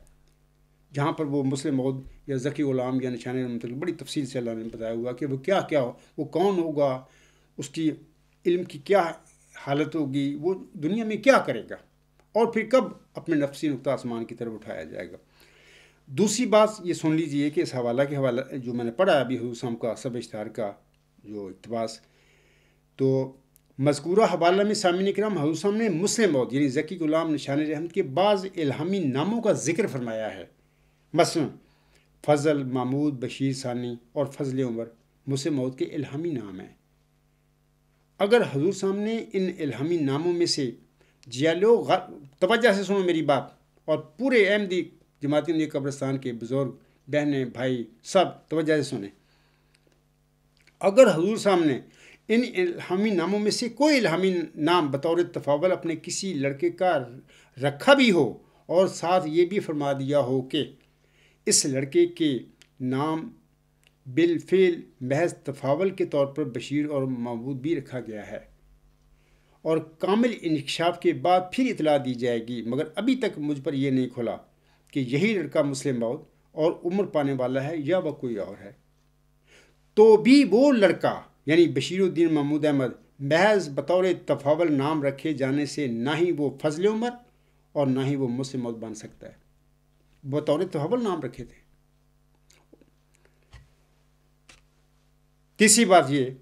जहाँ पर वो मुस्लिम मऊद या जकी ग़ुलाम या निशान मतलब बड़ी तफसील से अल्लाह ने बताया हुआ कि वो क्या क्या हो वो कौन होगा उसकी इल्म की क्या हालत होगी वो दुनिया में क्या करेगा और फिर कब अपने नफसी नुकता आसमान की तरफ उठाया जाएगा दूसरी बात ये सुन लीजिए कि इस हवाला के हवाला जो मैंने पढ़ा अभी हजूसम का सब इश्तार का जो इकतबास तो मजकूर हवाला में सामिन कराम हजूसम ने मुस्लिम मौत यानी जकी गुलाम निशान रहमत के बाद इलामी नामों का जिक्र फरमाया है मसल फजल महमूद बशीर सानी और फजल उमर मुस्लिम मौत के इलामी नाम हैं अगर हजूर साहब ने इन इलामी नामों में से जियालो तोज्जा से सुनो मेरी बात और पूरे अहमदी जमात कब्रस्तान के बुज़ुर्ग बहनें भाई सब तोज्जा से सुने अगर हजूर साहब ने इन इल्हामी नामों में से कोई इल्हामी नाम बतौर तफावल अपने किसी लड़के का रखा भी हो और साथ ये भी फरमा दिया हो कि इस लड़के के नाम बिलफेल महज तफावल के तौर पर बशीर और मबूद भी रखा गया है और कामिल इंकशाफ के बाद फिर इतला दी जाएगी मगर अभी तक मुझ पर यह नहीं खुला कि यही लड़का मुस्लिम बहुत और उम्र पाने वाला है या वह कोई और है तो भी वो लड़का यानी बशीरुद्दीन महमूद अहमद महज बतौर तफावल नाम रखे जाने से ना ही वो फजल उमर और ना ही वो मुस्लिम मौत बन सकता है बतौर तफावल नाम रखे थे तीसरी बात ये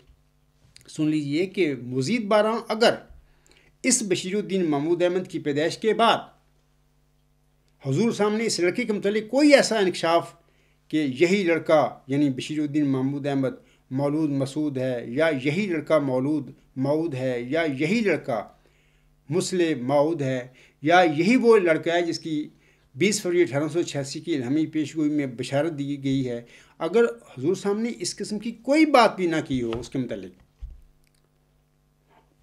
सुन लीजिए कि मज़ीद बारह अगर इस बशीरुद्दीन महमूद अहमद की पैदाइश के बाद हजूर सामने इस लड़के के मतलब कोई ऐसा इंकशाफ कि यही लड़का यानी बशीरुद्दीन महमूद अहमद मौलूद मसूद है या यही लड़का मौलूद मऊद है या यही लड़का मुसल मऊद है या यही वो लड़का है जिसकी 20 फरवरी अठारह की इलामी पेशगोई में बशारत दी गई है अगर हजूर साहब ने इस किस्म की कोई बात भी ना की हो उसके मतलब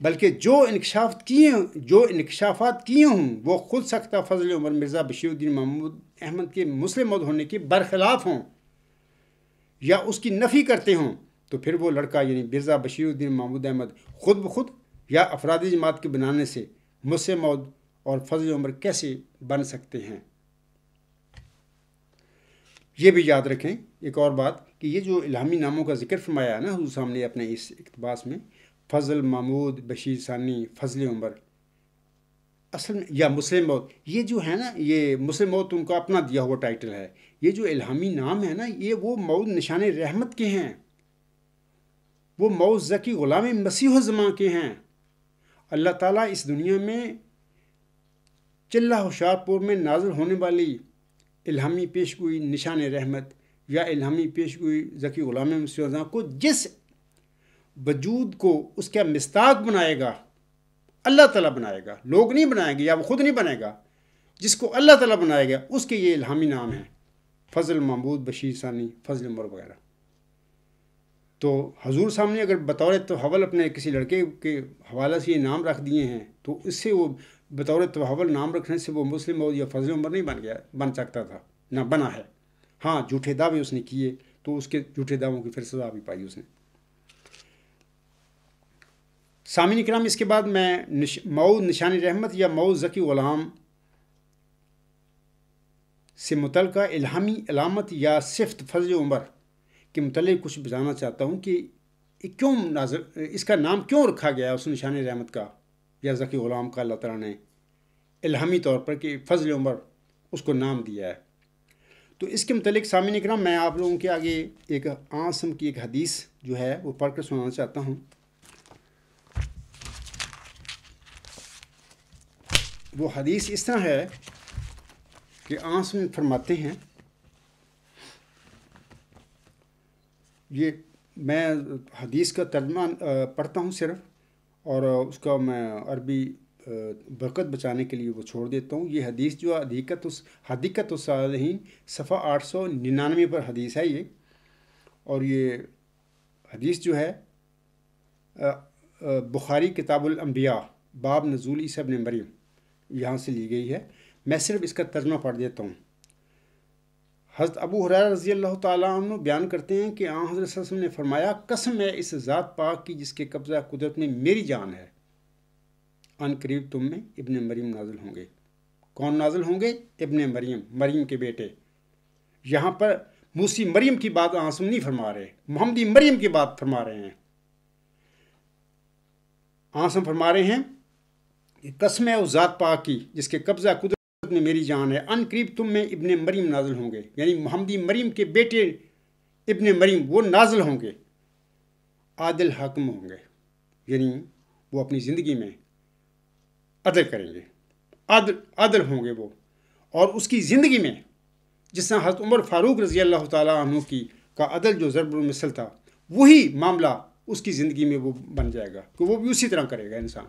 बल्कि जो इनकशाफ किए जो इनकशाफात किए हूँ वो खुद सख्ता फजल उमर मिर्ज़ा बशीरुद्दीन महमूद अहमद के मुस्लिम होने के बरखिलाफ़ हों या उसकी नफ़ी करते हों तो फिर वो लड़का यानी मिर्ज़ा बशीरुद्दीन महमूद अहमद खुद ब खुद या अफराधी जमात के बनाने से मुझसे मौद और फजल उम्र कैसे बन सकते हैं ये भी याद रखें एक और बात कि ये जो इलामी नामों का जिक्र फरमाया है ना हजू साहब ने अपने इस इकतबास में फजल महमूद बशीर सानी फजल उमर असल में या मुस्लिम मौत ये जो है ना ये मुस्लिम मौत उनका अपना दिया हुआ टाइटल है ये जो इलामी नाम है ना ये वो मऊद निशान रहमत के हैं वो मौज़ की ग़ुलाम मसीह ज़मा के हैं अल्लाह ताला इस दुनिया में चिल्ला होशारपुर में नाजर होने वाली इल्हामी पेश गोई निशान रहमत या इल्हामी पेश गोई ज़की ग़ुलाम मसीह को जिस वजूद को उसका मिस्ताक बनाएगा अल्लाह ताला बनाएगा लोग नहीं बनाएंगे या वो ख़ुद नहीं बनाएगा जिसको अल्लाह ताला बनाएगा उसके ये इल्हामी नाम हैं फजल महमूद बशीर सानी फजल उमर वगैरह तो हजूर साहब ने अगर बतौर तहवल अपने किसी लड़के के हवाले से ये नाम रख दिए हैं तो इससे वो बतौर तहवल नाम रखने से वो मुस्लिम और या फजल उम्र नहीं बन गया बन सकता था ना बना है हाँ झूठे दावे उसने किए तो उसके झूठे दावों की फिर सजा भी पाई उसने सामिन कराम इसके बाद मैं निश, मऊ निशान रहमत या मऊ जकी ग़ुलाम से मुतल इलामी अलामत या सिफ्त फजल उम्र के मतलब कुछ बताना चाहता हूँ कि क्यों नाजर इसका नाम क्यों रखा गया उस निशान रहमत का या ज़की ग़ुलाम का अल्लाह तला ने इलामी तौर पर कि फ़जल उम्र उसको नाम दिया है तो इसके मतलब सामने कर मैं आप लोगों के आगे एक आसम की एक हदीस जो है वो पढ़ कर सुनाना चाहता हूँ वो हदीस इस तरह है कि आसम फरमाते हैं ये मैं हदीस का तर्जमा पढ़ता हूँ सिर्फ और उसका मैं अरबी बरकत बचाने के लिए वो छोड़ देता हूँ ये हदीस जो हदीकत उस हदीकत उस सफ़ा आठ सौ निन्यानवे पर हदीस है ये और ये हदीस जो है बुखारी किताबुलम्बिया बाब नजूल ईसब ने मरीम यहाँ से ली गई है मैं सिर्फ इसका तर्जमा पढ़ देता हूँ हज़रत अबू हुरैर रज़ी अल्लाह तु बयान करते हैं कि आ हज़रत वसम ने फरमाया कसम है इस ज़ात पाक की जिसके कब्ज़ा कुदरत में मेरी जान है अन करीब तुम में इब्ने मरीम नाजिल होंगे कौन नाजिल होंगे इबन मरीम मरीम के बेटे यहाँ पर मूसी मरीम की बात आंसू नहीं फरमा रहे मोहम्मदी मरीम की बात फरमा रहे हैं आसम फरमा रहे हैं कसम है उस ज़ात पाक की जिसके कब्ज़ा कुदरत में मेरी जान है अन करीब तुम में इबन मरीम नाजल होंगे यानी मोहम्मदी मरीम के बेटे इबन मरीम वो नाजल होंगे आदिल हकम होंगे यानी वो अपनी ज़िंदगी में अदल करेंगे अदल अदल होंगे वो और उसकी ज़िंदगी में जिस तरह हजरत उमर फ़ारूक रज़ी अल्लाह तु की का अदल जो ज़रबुलमसल था वही मामला उसकी ज़िंदगी में वो बन जाएगा कि वो भी उसी तरह करेगा इंसान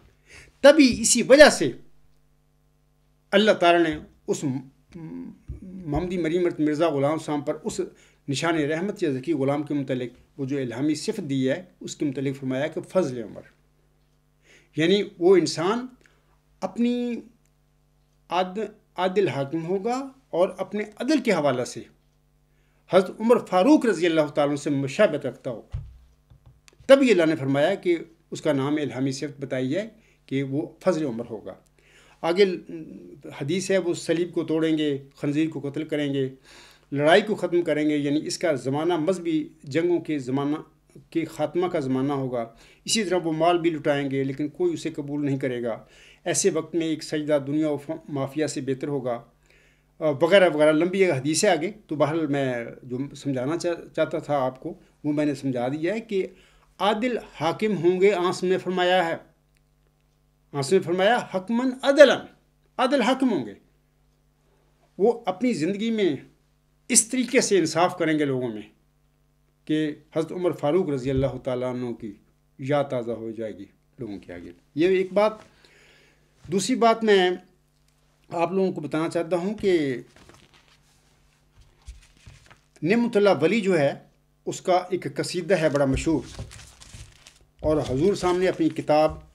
तभी इसी वजह से अल्लाह ताला ने उस ममदी मरीमत मिर्ज़ा ग़ुलाम साहब पर उस निशान रहमत या ज़की ग़ुलाम के मतलब वो जो इलामी सिफ दी है उसके मतलब फरमाया कि फ़जल उमर यानी वो इंसान अपनी आद आदिल हाकम होगा और अपने अदल के हवाले से हज़रत उमर फ़ारूक रज़ी अल्लाह तुम से मुशाबत रखता होगा तब ये अल्लाह ने फरमाया कि उसका नाम इलामी सिफत बताई है कि वो फ़जल उमर होगा आगे हदीस है वो सलीब को तोड़ेंगे खंजीर को कत्ल करेंगे लड़ाई को ख़त्म करेंगे यानी इसका ज़माना मजहबी जंगों के ज़माना के ख़ात्मा का ज़माना होगा इसी तरह वो माल भी लुटाएंगे लेकिन कोई उसे कबूल नहीं करेगा ऐसे वक्त में एक सजदा दुनिया और माफिया से बेहतर होगा वगैरह वगैरह लंबी हदीस है आगे तो बहरहाल मैं जो समझाना चा, चाहता था आपको वो मैंने समझा दिया है कि आदिल हाकिम होंगे आंस में फरमाया है उसने फरमाया हकमन अदलन अदल हकम होंगे वो अपनी ज़िंदगी में इस तरीके से इंसाफ करेंगे लोगों में कि हज़रत उमर फ़ारूक रज़ी अल्लाह तु की या ताज़ा हो जाएगी लोगों के आगे ये एक बात दूसरी बात मैं आप लोगों को बताना चाहता हूँ कि नमतल्ला वली जो है उसका एक कसीदा है बड़ा मशहूर और हजूर सामने अपनी किताब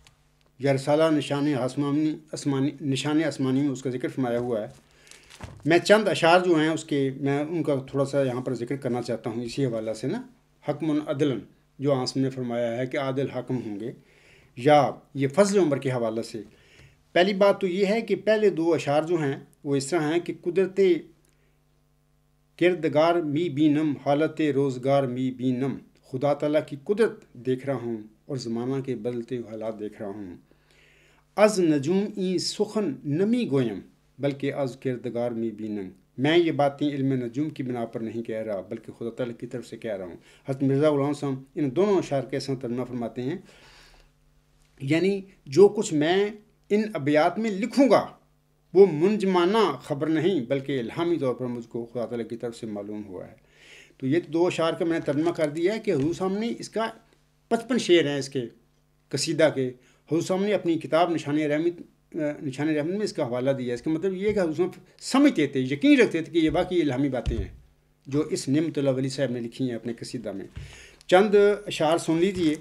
यरसाला निशान आसमानी आसमानी निशान आसमानी में उसका जिक्र फरमाया हुआ है मैं चंद अशार जो हैं उसके मैं उनका थोड़ा सा यहाँ पर जिक्र करना चाहता हूँ इसी हवाला से ना हकम अदलन जो आसम ने फरमाया है कि आदिल हकम होंगे या ये फजल उम्र के हवाले से पहली बात तो ये है कि पहले दो अशार जो हैं वो इस तरह हैं कि कुदरत किरदगार मी बीनम हालत रोज़गार मी बीनम खुदा तला की कुदरत देख रहा हूँ और ज़माना के बदलते हालात देख रहा हूँ अज नजूम ई सुखन नमी गोयम बल्कि अज किरदगार में नंग मैं ये बातें इल्म नजूम की बिना पर नहीं कह रहा बल्कि खुदा तला की तरफ से कह रहा हूँ हज मिर्ज़ा गुलाम साहब इन दोनों अशार के साथ तरना फरमाते हैं यानी जो कुछ मैं इन अबियात में लिखूँगा वो मुंजमाना खबर नहीं बल्कि इलामी तौर पर मुझको खुदा तला की तरफ से मालूम हुआ है तो ये तो दो अशार का मैंने तरमा कर दिया है कि हजू साहब ने इसका पचपन शेर हैं इसके कसीदा के हुसम ने अपनी किताब निशान रहमत निशान रहमत में इसका हवाला दिया इसका मतलब ये कि हुसम समझते थे यकीन रखते थे कि ये वाकई इलामी बातें हैं जो इस निमतुल्ला वली साहब ने लिखी हैं अपने कसीदा में चंद अशार सुन लीजिए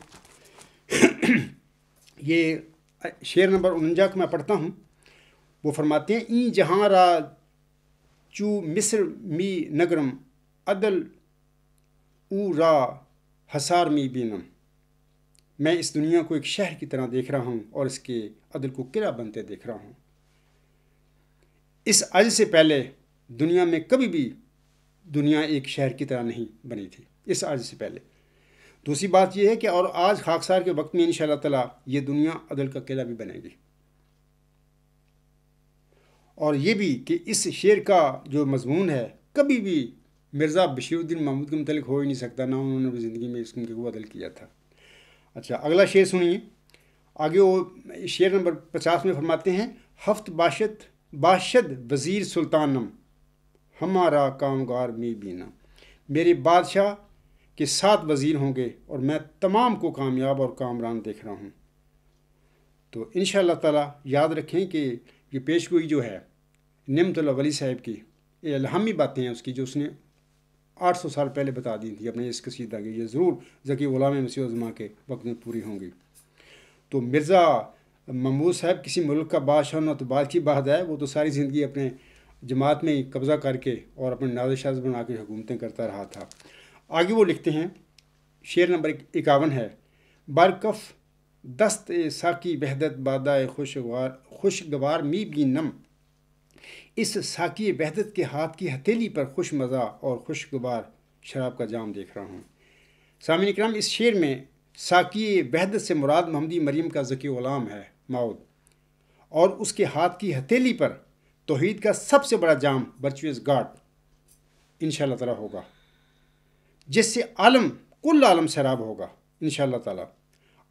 ये शेर नंबर उनंजा को मैं पढ़ता हूँ वो फरमाते हैं ई जहाँ रा चू मिस्र मी नगरम अदल ऊ रा हसार मी बीनम मैं इस दुनिया को एक शहर की तरह देख रहा हूँ और इसके अदल को किला बनते देख रहा हूँ इस अज से पहले दुनिया में कभी भी दुनिया एक शहर की तरह नहीं बनी थी इस अज से पहले दूसरी बात यह है कि और आज खाकसार के वक्त में इन ताला ये दुनिया अदल का किला भी बनेगी और ये भी कि इस शेर का जो मजमून है कभी भी मिर्ज़ा बशीरुद्दीन महमूद के मतलब हो ही नहीं सकता ना उन्होंने ज़िंदगी में इसको अदल किया था अच्छा अगला शेर सुनिए आगे वो शेर नंबर पचास में फरमाते हैं हफ्त बाशत बाशद वज़ीर सुल्तानम हमारा कामगार मी बीना मेरे बादशाह के सात वज़ीर होंगे और मैं तमाम को कामयाब और कामरान देख रहा हूँ तो इन ताला याद रखें कि ये पेशगोई जो है नमतल वली साहब की ये अलहमी बातें हैं उसकी जो उसने आठ सौ साल पहले बता दी थी अपने इस कसीदा की ये ज़रूर जकी ग़ुलाम उजमा के वक्त में पूरी होंगी तो मिर्ज़ा महमूद साहब किसी मुल्क का बादशाह ना तो बादशी बाहद है वो तो सारी ज़िंदगी अपने जमात में कब्ज़ा करके और अपने नाजशाज बना के हुकूमतें करता रहा था आगे वो लिखते हैं शेर नंबर इक्यावन है बरकफ़ दस्त साकी बहदत बादा खुशगवार खुशगवार मीबगी नम इस साकी बहदत के हाथ की हथेली पर खुश मज़ा और खुशगवार शराब का जाम देख रहा हूँ सामिन कराम इस शेर में साकी बहदत से मुराद महमदी मरीम का जकी ग़ुलाम है माउद और उसके हाथ की हथेली पर तोहद का सबसे बड़ा जाम वर्चुअस गार्ड इन तला होगा जिससे आलम कुल आलम शराब होगा इन शाह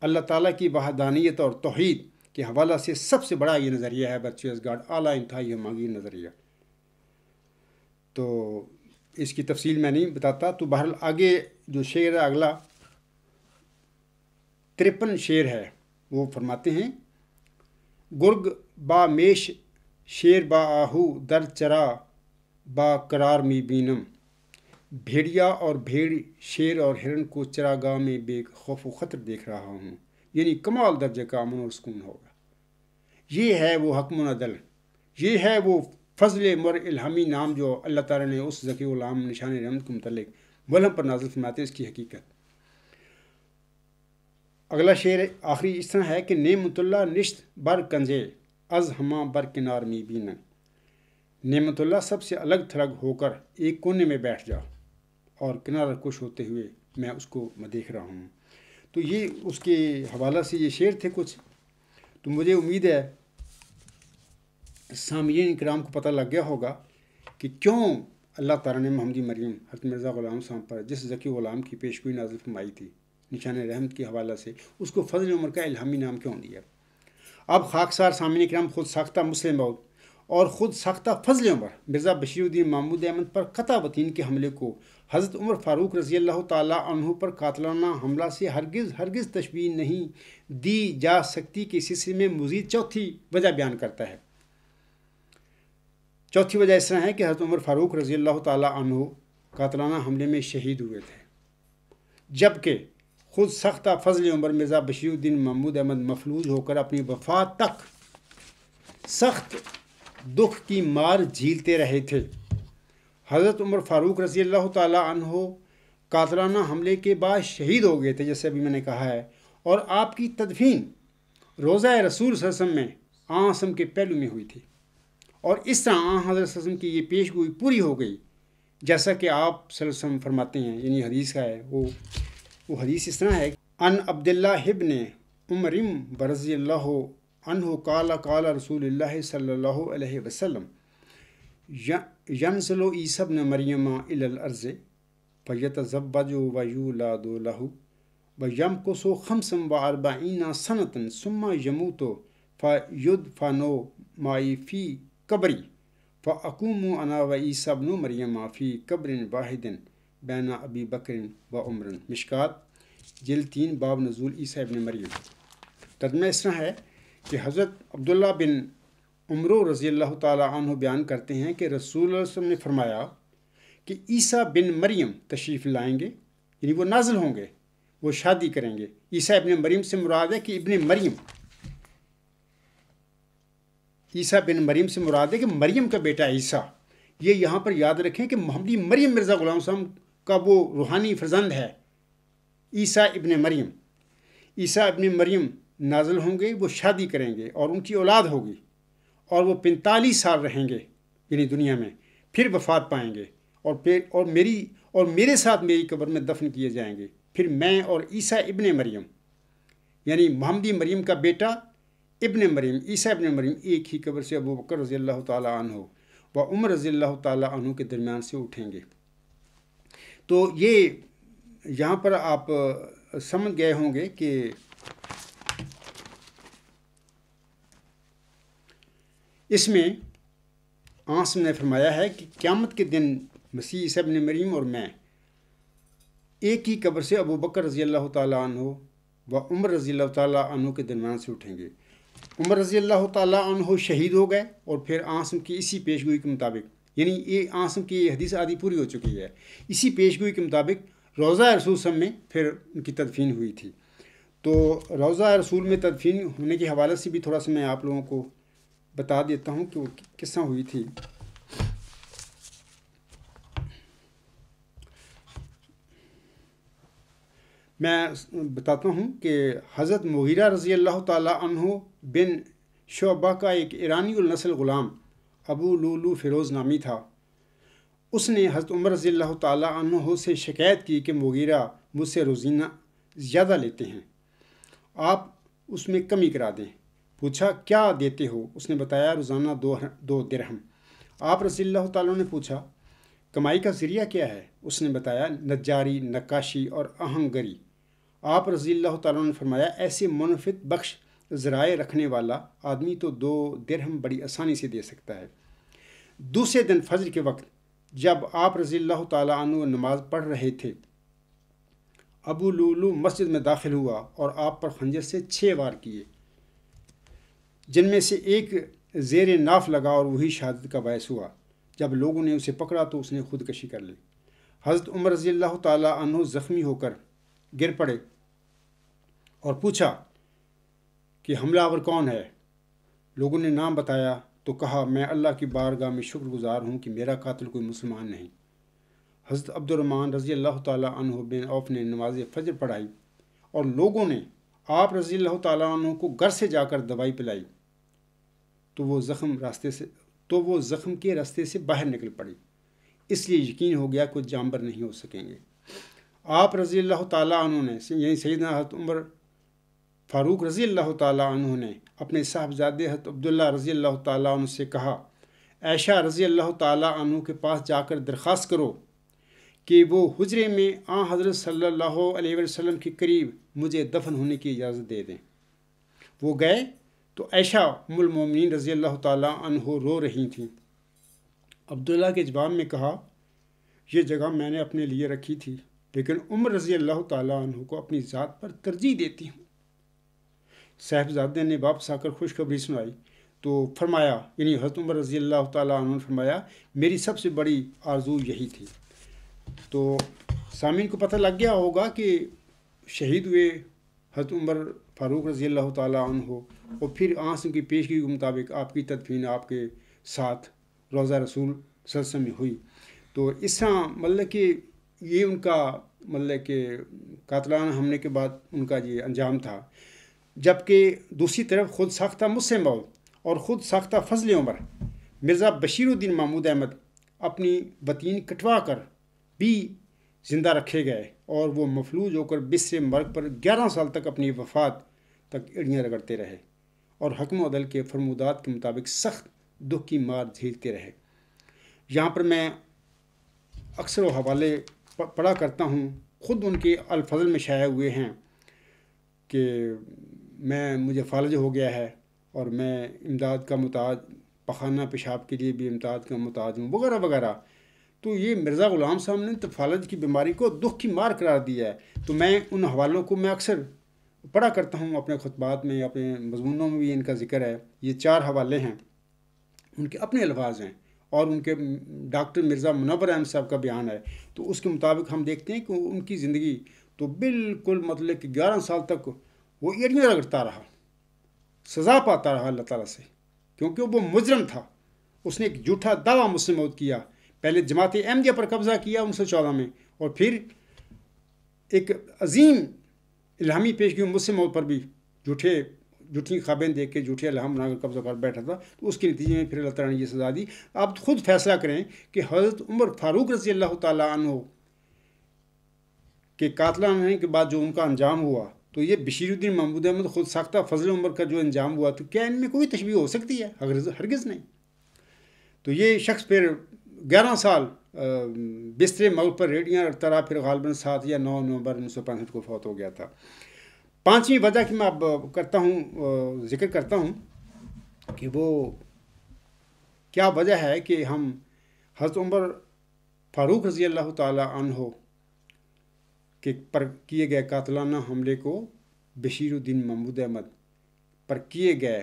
अल्लाह ताला की वहदानियत और तोहद के हवाला से सबसे बड़ा ये नज़रिया है बर्चुअस गार्ड आला इंतहाई मांगी नज़रिया तो इसकी तफसील मैं नहीं बताता तो बहरल आगे जो शेर है अगला तिरपन शेर है वो फरमाते हैं गुर्ग बा मेश शेर बा आहू दर चरा बा करार में बीनम भेड़िया और भेड़ शेर और हिरन को चरागाह में बेखौफ खतर देख रहा हूँ यानी कमाल दर्जे का अमन और सुकून होगा ये है वो हकम अदल ये है वो फजल मर इल्हामी नाम जो अल्लाह ताला ने उस ज़कीम निशान रहमत के मतलब वलम पर नाजल फरमाते इसकी हकीकत अगला शेर आखिरी इस तरह है कि नेमतुल्ला निश्त बर कंजे अज हम बर किनार मी बीना नेमतुल्ला सबसे अलग थलग होकर एक कोने में बैठ जा और किनारा खुश होते हुए मैं उसको मैं देख रहा हूँ तो ये उसके हवाला से ये शेर थे कुछ तो मुझे उम्मीद है सामीन कराम को पता लग गया होगा कि क्यों अल्लाह तारा ने महमदी मरीम हजरत मिर्ज़ा ग़ुलाम साहब पर जिस जकी ग़ुलाम की पेशगोई नाजिल फरमाई थी निशान रहमत के हवाले से उसको फजल उमर का इल्हामी नाम क्यों दिया अब खाकसार सामिन कराम खुद साख्ता मुस्लिम बहुत और ख़ुद साख्ता फजल उमर मिर्ज़ा बशीरुद्दीन महमूद अहमद पर कता वतीन के हमले को हज़रत उमर फ़ारूक रज़ी अल्लाह तह पर कातलाना हमला से हरगिज़ हरगिज़ तशबी नहीं दी जा सकती के सिलसिले में मज़ीद चौथी वजह बयान करता है चौथी वजह इस तरह है कि हजरत उमर फारूक रज़ी अल्लाह तु कातलाना हमले में शहीद हुए थे जबकि खुद सख्त फजल उमर मिर्ज़ा बशीरुद्दीन महमूद अहमद मफलूज होकर अपनी वफा तक सख्त दुख की मार झीलते रहे थे हज़रत उमर फारूक रज़ी अल्लाह तु कातलाना हमले के बाद शहीद हो गए थे जैसे अभी मैंने कहा है और आपकी तदफीन रोज़ा रसूल ससम में आसम के पहलू में हुई थी और इस तरह हजरत की ये पेश गोई पूरी हो गई जैसा कि आप सलम फरमाते हैं यानी हदीस का है वो वो हदीस इस तरह है अन हिब ने उमरम बरज़ी हो काला काला रसूल सल वसलम यमसलो ईसब न मरियमा अर्ज़ फ़ैत ज़ब्बजो वयू व यम कसो खमसम व अरबाइना सनतन सुम्मा यमू तो फ़युद फ़ानो माई फ़ी कबरी फ़कूम अना व ईसा बन मरियम आफ़ी कब्रिन वाहिदिन बैना अबी बकरिन व उम्र मिशकात जिल तीन बाब नजूल ईसा बिन मरियम तदमा इस तरह है कि हज़रत अब्दुल्ला बिन उम्र रज़ी अल्लाह तह बयान करते हैं कि रसूल ने फरमाया कि ईसा बिन मरियम तशरीफ़ लाएँगे यानी वो नाजल होंगे वो शादी करेंगे ईसा इबन मरीम से मुराद है कि इबन मरीम ईसा बिन मरीम से मुराद है कि मरीम का बेटा ईसा ये यहाँ पर याद रखें कि मोहम्मद मरीम मिर्ज़ा गुलाम साहब का वो रूहानी फर्जंद है ईसा इबन मरीम ईसा इबन मरीम नाजल होंगे वो शादी करेंगे और उनकी औलाद होगी और वो पैंतालीस साल रहेंगे यानी दुनिया में फिर वफात पाएंगे और फिर और मेरी और मेरे साथ मेरी कब्र में दफन किए जाएंगे फिर मैं और ईसा इबन मरीम यानी मोहम्मदी मरीम का बेटा इबन मरीम ईसा इबन मरीम एक ही कब्र से अबू बकर रज़ी अल्लाह हो व उमर रज़ी अल्लाह तु के दरमियान से उठेंगे तो ये यहाँ पर आप समझ गए होंगे कि इसमें आंस ने फरमाया है कि क़्यामत के दिन मसीह ईसा ने मरीम और मैं एक ही कब्र से अबू बकर रज़ी अल्लाह तु व उमर रज़ी अल्लाह के दरमियान से उठेंगे उमर रजी अल्लाह तह शहीद हो गए और फिर आसम की इसी पेशगोई के मुताबिक यानी ये आसम की हदीस आदि पूरी हो चुकी है इसी पेशगोई के मुताबिक रोज़ा रसूल सब में फिर उनकी तदफीन हुई थी तो रोज़ा रसूल में तदफीन होने के हवाले से भी थोड़ा सा मैं आप लोगों को बता देता हूँ कि वो किस्सा हुई थी मैं बताता हूँ कि हज़रत मुगीरा रज़ी अल्लाह तु बिन शोबा का एक ईरानी नसल ग़ुलाम अबू लूलू फ़िरोज़ नामी था उसने हज़रत उमर रज़ी अल्लाह तु से शिकायत की कि मुगीरा मुझसे रोज़ीना ज़्यादा लेते हैं आप उसमें कमी करा दें पूछा क्या देते हो उसने बताया रोज़ाना दो दो दरहम आप रज़ी अल्लाह तु ने पूछा कमाई का ज़रिया क्या है उसने बताया नजारी नक्काशी और अहंगरी आप रज़ी ने फरमाया ऐसे मुनफित बख्श ज़राए रखने वाला आदमी तो दो दिरहम बड़ी आसानी से दे सकता है दूसरे दिन फजर के वक्त जब आप रज़ी तु नमाज पढ़ रहे थे अबू लूलू मस्जिद में दाखिल हुआ और आप पर खंजर से छः वार किए जिनमें से एक जेर नाफ लगा और वही शहादत का बायस हुआ जब लोगों ने उसे पकड़ा तो उसने खुदकशी कर ली हज़रत उमर रज़ी तु ज़ख्मी होकर गिर पड़े और पूछा कि हमलावर कौन है लोगों ने नाम बताया तो कहा मैं अल्लाह की बारगाह में शुक्रगुजार हूँ कि मेरा कातिल कोई मुसलमान नहीं हज़रत अब्दुलरमान रज़ी अल्लाह तह बिन औफ ने नमाज फजर पढ़ाई और लोगों ने आप रज़ी अल्लाह तह को घर से जाकर दवाई पिलाई तो वो ज़ख्म रास्ते से तो वो ज़ख्म के रास्ते से बाहर निकल पड़ी इसलिए यकीन हो गया कुछ जानवर नहीं हो सकेंगे आप रज़ी अल्लाह तु ने यहीं सही हत उम्र फ़ारूक रज़ी अल्लाह तु ने अपने साहबजादे हत अब्दुल्ला रज़ी अल्लाह तु से कहा ऐशा रज़ी अल्लाह तु के पास जाकर दरख्वास्त करो कि वो हजरे में आ हज़रत सल्लल्लाहु अलैहि वसल्लम के करीब मुझे दफन होने की इजाज़त दे दें वो गए तो ऐशा उमुलमोमिन रज़ी अल्लाह तहो रो रही थी अब्दुल्ला के जवाब में कहा यह जगह मैंने अपने लिए रखी थी लेकिन उम्र रजी अल्लाह तु को अपनी ज़ात पर तरजीह देती हूँ साहबजादे ने वापस आकर खुशखबरी सुनाई तो फरमाया यानी हजरत उम्र रजी अल्लाह तु ने फरमाया मेरी सबसे बड़ी आरजू यही थी तो सामीन को पता लग गया होगा कि शहीद हुए हजरत उम्र फ़ारूक रजी अल्लाह तु और फिर आंस की पेशगी के मुताबिक आपकी तदफीन आपके साथ रोज़ा रसूल सरसम में हुई तो इस मतलब कि ये उनका मतलब कि कातलाना हमले के बाद उनका ये अंजाम था जबकि दूसरी तरफ खुद साख्ता मुस्म मौत और ख़ुद साख्ता फजल उमर मिर्ज़ा बशीरुद्दीन महमूद अहमद अपनी वतीन कटवा कर भी ज़िंदा रखे गए और वो मफलूज होकर बिस्र मर्ग पर ग्यारह साल तक अपनी वफात तक एड़ियाँ रगड़ते रहे और हकम अदल के फरमूदात के मुताबिक सख्त दुख की मार झेलते रहे यहाँ पर मैं अक्सर हवाले पढ़ा करता हूँ ख़ुद उनके अलफजल में शाया हुए हैं कि मैं मुझे फालज हो गया है और मैं इमदाद का मुताज पखाना पेशाब के लिए भी इमदाद का मताज़ हूँ वगैरह वगैरह तो ये मिर्ज़ा ग़ुलाम साहब ने तो फालज की बीमारी को दुख की मार करार दिया है तो मैं उन हवालों को मैं अक्सर पढ़ा करता हूँ अपने खुतबात में अपने मजमूनों में भी इनका जिक्र है ये चार हवाले हैं उनके अपने अलफाज़ हैं और उनके डॉक्टर मिर्ज़ा मुनवर अहम साहब का बयान है तो उसके मुताबिक हम देखते हैं कि उनकी ज़िंदगी तो बिल्कुल मतलब कि ग्यारह साल तक वो एडमिन रगड़ता रहा सज़ा पाता रहा अल्लाह ताली से क्योंकि वो मुजरम था उसने एक झूठा दावा मुझसे मौत किया पहले जमात एम पर कब्ज़ा किया उन्नीस सौ चौदह में और फिर एक अजीम इलामी पेशगी मुस्लिम पर भी झूठे झूठी खबरें देख के झूठे अलहम बना कर कब्जा कर बैठा था तो उसके नतीजे में फिर अल्लाह तला ने यह सजा दी आप खुद फैसला करें कि हज़रत उमर फारूक रजी अल्लाह कि कातला रहने के बाद जो उनका अंजाम हुआ तो ये बशीरुद्दीन महमूद अहमद खुद साख्ता फजल उमर का जो अंजाम हुआ तो क्या इनमें कोई तशबी हो सकती है हरगज़ नहीं तो ये शख्स फिर ग्यारह साल बिस्तरे मल पर रेडियाँ रखता रहा फिर गालबन सात या नौ नवंबर उन्नीस सौ पैंसठ को फौत हो गया था पांचवी वजह की मैं अब करता हूँ जिक्र करता हूँ कि वो क्या वजह है कि हम हज़रत उम्र फारूक रजी अल्लाह तहो के पर किए गए कातलाना हमले को बशीरुद्दीन महमूद अहमद पर किए गए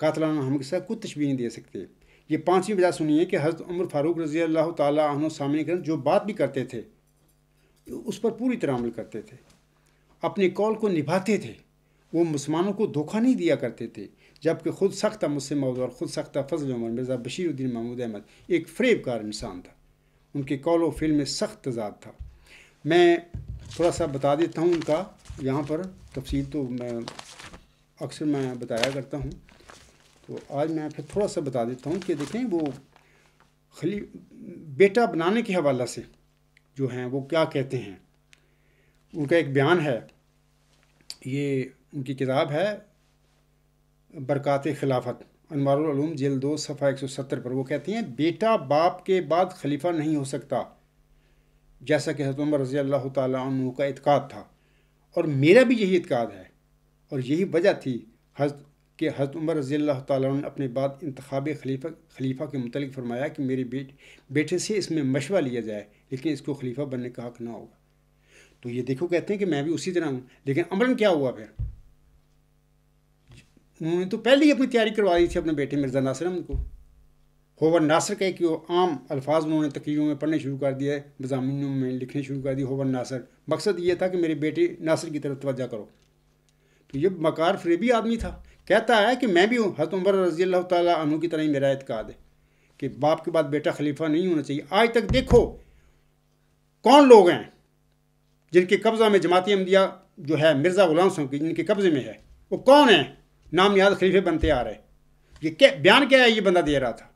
कातलाना हमले के साथ कुछ तशबी नहीं दे सकते ये पाँचवीं वजह सुनिए कि हज़रत उम्र फारूक रजी अल्लाह तहों सामने जो बात भी करते थे उस पर पूरी तरह अमल करते थे अपने कॉल को निभाते थे वो मुसलमानों को धोखा नहीं दिया करते थे जबकि खुद सख्त मुस्लिम और खुद सख्त फजल उमर मिर्ज़ा बशीरुद्दीन महमूद अहमद एक फरेबकार इंसान था उनके कॉल और फिल्म में सख्त तजाद था मैं थोड़ा सा बता देता हूँ उनका यहाँ पर तफसील तो मैं अक्सर मैं बताया करता हूँ तो आज मैं फिर थोड़ा सा बता देता हूँ कि देखें वो खली बेटा बनाने के हवाला से जो हैं वो क्या कहते हैं उनका एक बयान है ये उनकी किताब है बरक़ात खिलाफत अनवारूम जेल दो सफ़ा एक सौ सत्तर पर वो कहती हैं बेटा बाप के बाद खलीफा नहीं हो सकता जैसा कि हजरत उमर रज़ी अल्लाह तु का इतकाद था और मेरा भी यही इतकाद है और यही वजह थी हज कि हजरत उमर रज़ी अल्लाह तु अपने बाद इंतब खलीफा खलीफा के मतलब फरमाया कि मेरे बेट बेटे से इसमें मशवा लिया जाए लेकिन इसको खलीफा बनने का हक ना होगा तो ये देखो कहते हैं कि मैं भी उसी तरह हूँ लेकिन अमलन क्या हुआ फिर उन्होंने तो पहले ही अपनी तैयारी करवा दी थी अपने बेटे मिर्ज़ा नासिर अहमद को होवर कह के कि वो आम अल्फाज उन्होंने तकरीरों में पढ़ने शुरू कर दिया मजामिनों में लिखने शुरू कर दिए होवर नासिर मकसद ये था कि मेरे बेटे नासिर की तरफ तोजा करो तो ये मकार फ्रेबी आदमी था कहता है कि मैं भी हूँ हजरत उमर रजी अल्लाह तु की तरह ही मेरा इतकाद है कि बाप के बाद बेटा खलीफा नहीं होना चाहिए आज तक देखो कौन लोग हैं जिनके कब्ज़ा में जमात अहमदिया जो है मिर्ज़ा गुलाम की जिनके कब्ज़े में है वो कौन है नाम याद खलीफे बनते आ रहे ये क्या बयान क्या है ये बंदा दे रहा था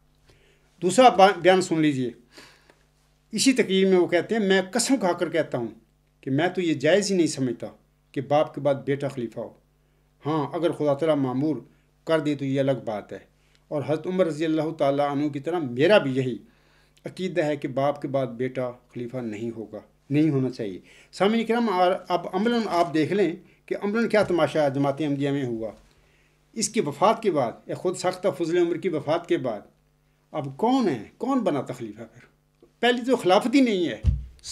दूसरा बयान सुन लीजिए इसी तकरीर में वो कहते हैं मैं कसम खाकर कहता हूँ कि मैं तो ये जायज़ ही नहीं समझता कि बाप के बाद बेटा खलीफा हो हाँ अगर खुदा तला मामूर कर दे तो ये अलग बात है और हज़रत उमर रज़ी अल्लाह तु की तरह मेरा भी यही अकीदा है कि बाप के बाद बेटा खलीफा नहीं होगा नहीं होना चाहिए सामिन करम और अब अमलन आप देख लें कि अमलन क्या तमाशा जमात अमदिया में हुआ इसकी वफात के बाद या ख़ुद सख्त फजल उम्र की वफात के बाद अब कौन है कौन बना तखलीफा फिर पहली तो खिलाफत ही नहीं है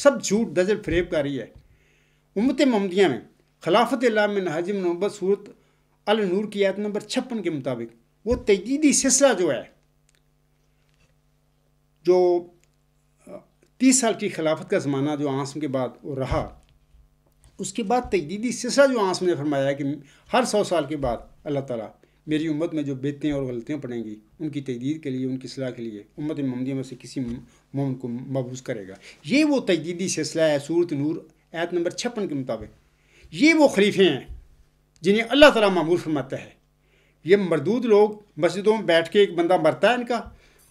सब झूठ दजर फ्रेब कर रही है उमत ममदिया में खिलाफत में नाजिम नवंबर सूरत अल नूर की आयत नंबर छप्पन के मुताबिक वो तजीदी सिलसिला जो है जो तीस साल की खिलाफत का ज़माना जो आसम के बाद वो रहा उसके बाद तजदीदी सिलसिला जो आसम ने फरमाया कि हर सौ साल के बाद अल्लाह ताला मेरी उम्मत में जो बेतें और गलतियाँ पड़ेंगी उनकी तजदीद के लिए उनकी सलाह के लिए उम्मत ममदी में से किसी मोम को महबूस करेगा ये वो तजदीदी सिलसिला है सूरत नूर ऐत नंबर छप्पन के मुताबिक ये वो खलीफे हैं जिन्हें अल्लाह ताला मामूल फरमाता है ये मरदूद लोग मस्जिदों में बैठ के एक बंदा मरता है इनका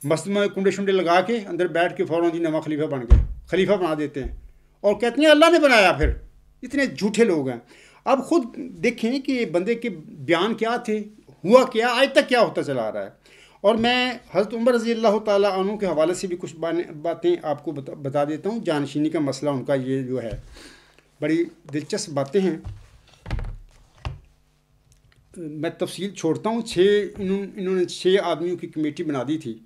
मस्त में कुंडे शुंडे लगा के अंदर बैठ के फ़ौरन जी नवा खलीफा बन गए खलीफा बना देते हैं और कहते हैं अल्लाह ने बनाया फिर इतने झूठे लोग हैं अब खुद देखें कि बंदे के बयान क्या थे हुआ क्या आज तक क्या होता चला रहा है और मैं हज़रत उमर रजी अल्लाह तु के हवाले से भी कुछ बातें आपको बता, बता देता हूँ जानशीनी का मसला उनका ये जो है बड़ी दिलचस्प बातें हैं मैं तफसील छोड़ता हूँ छः इन्होंने छः आदमियों की कमेटी बना दी थी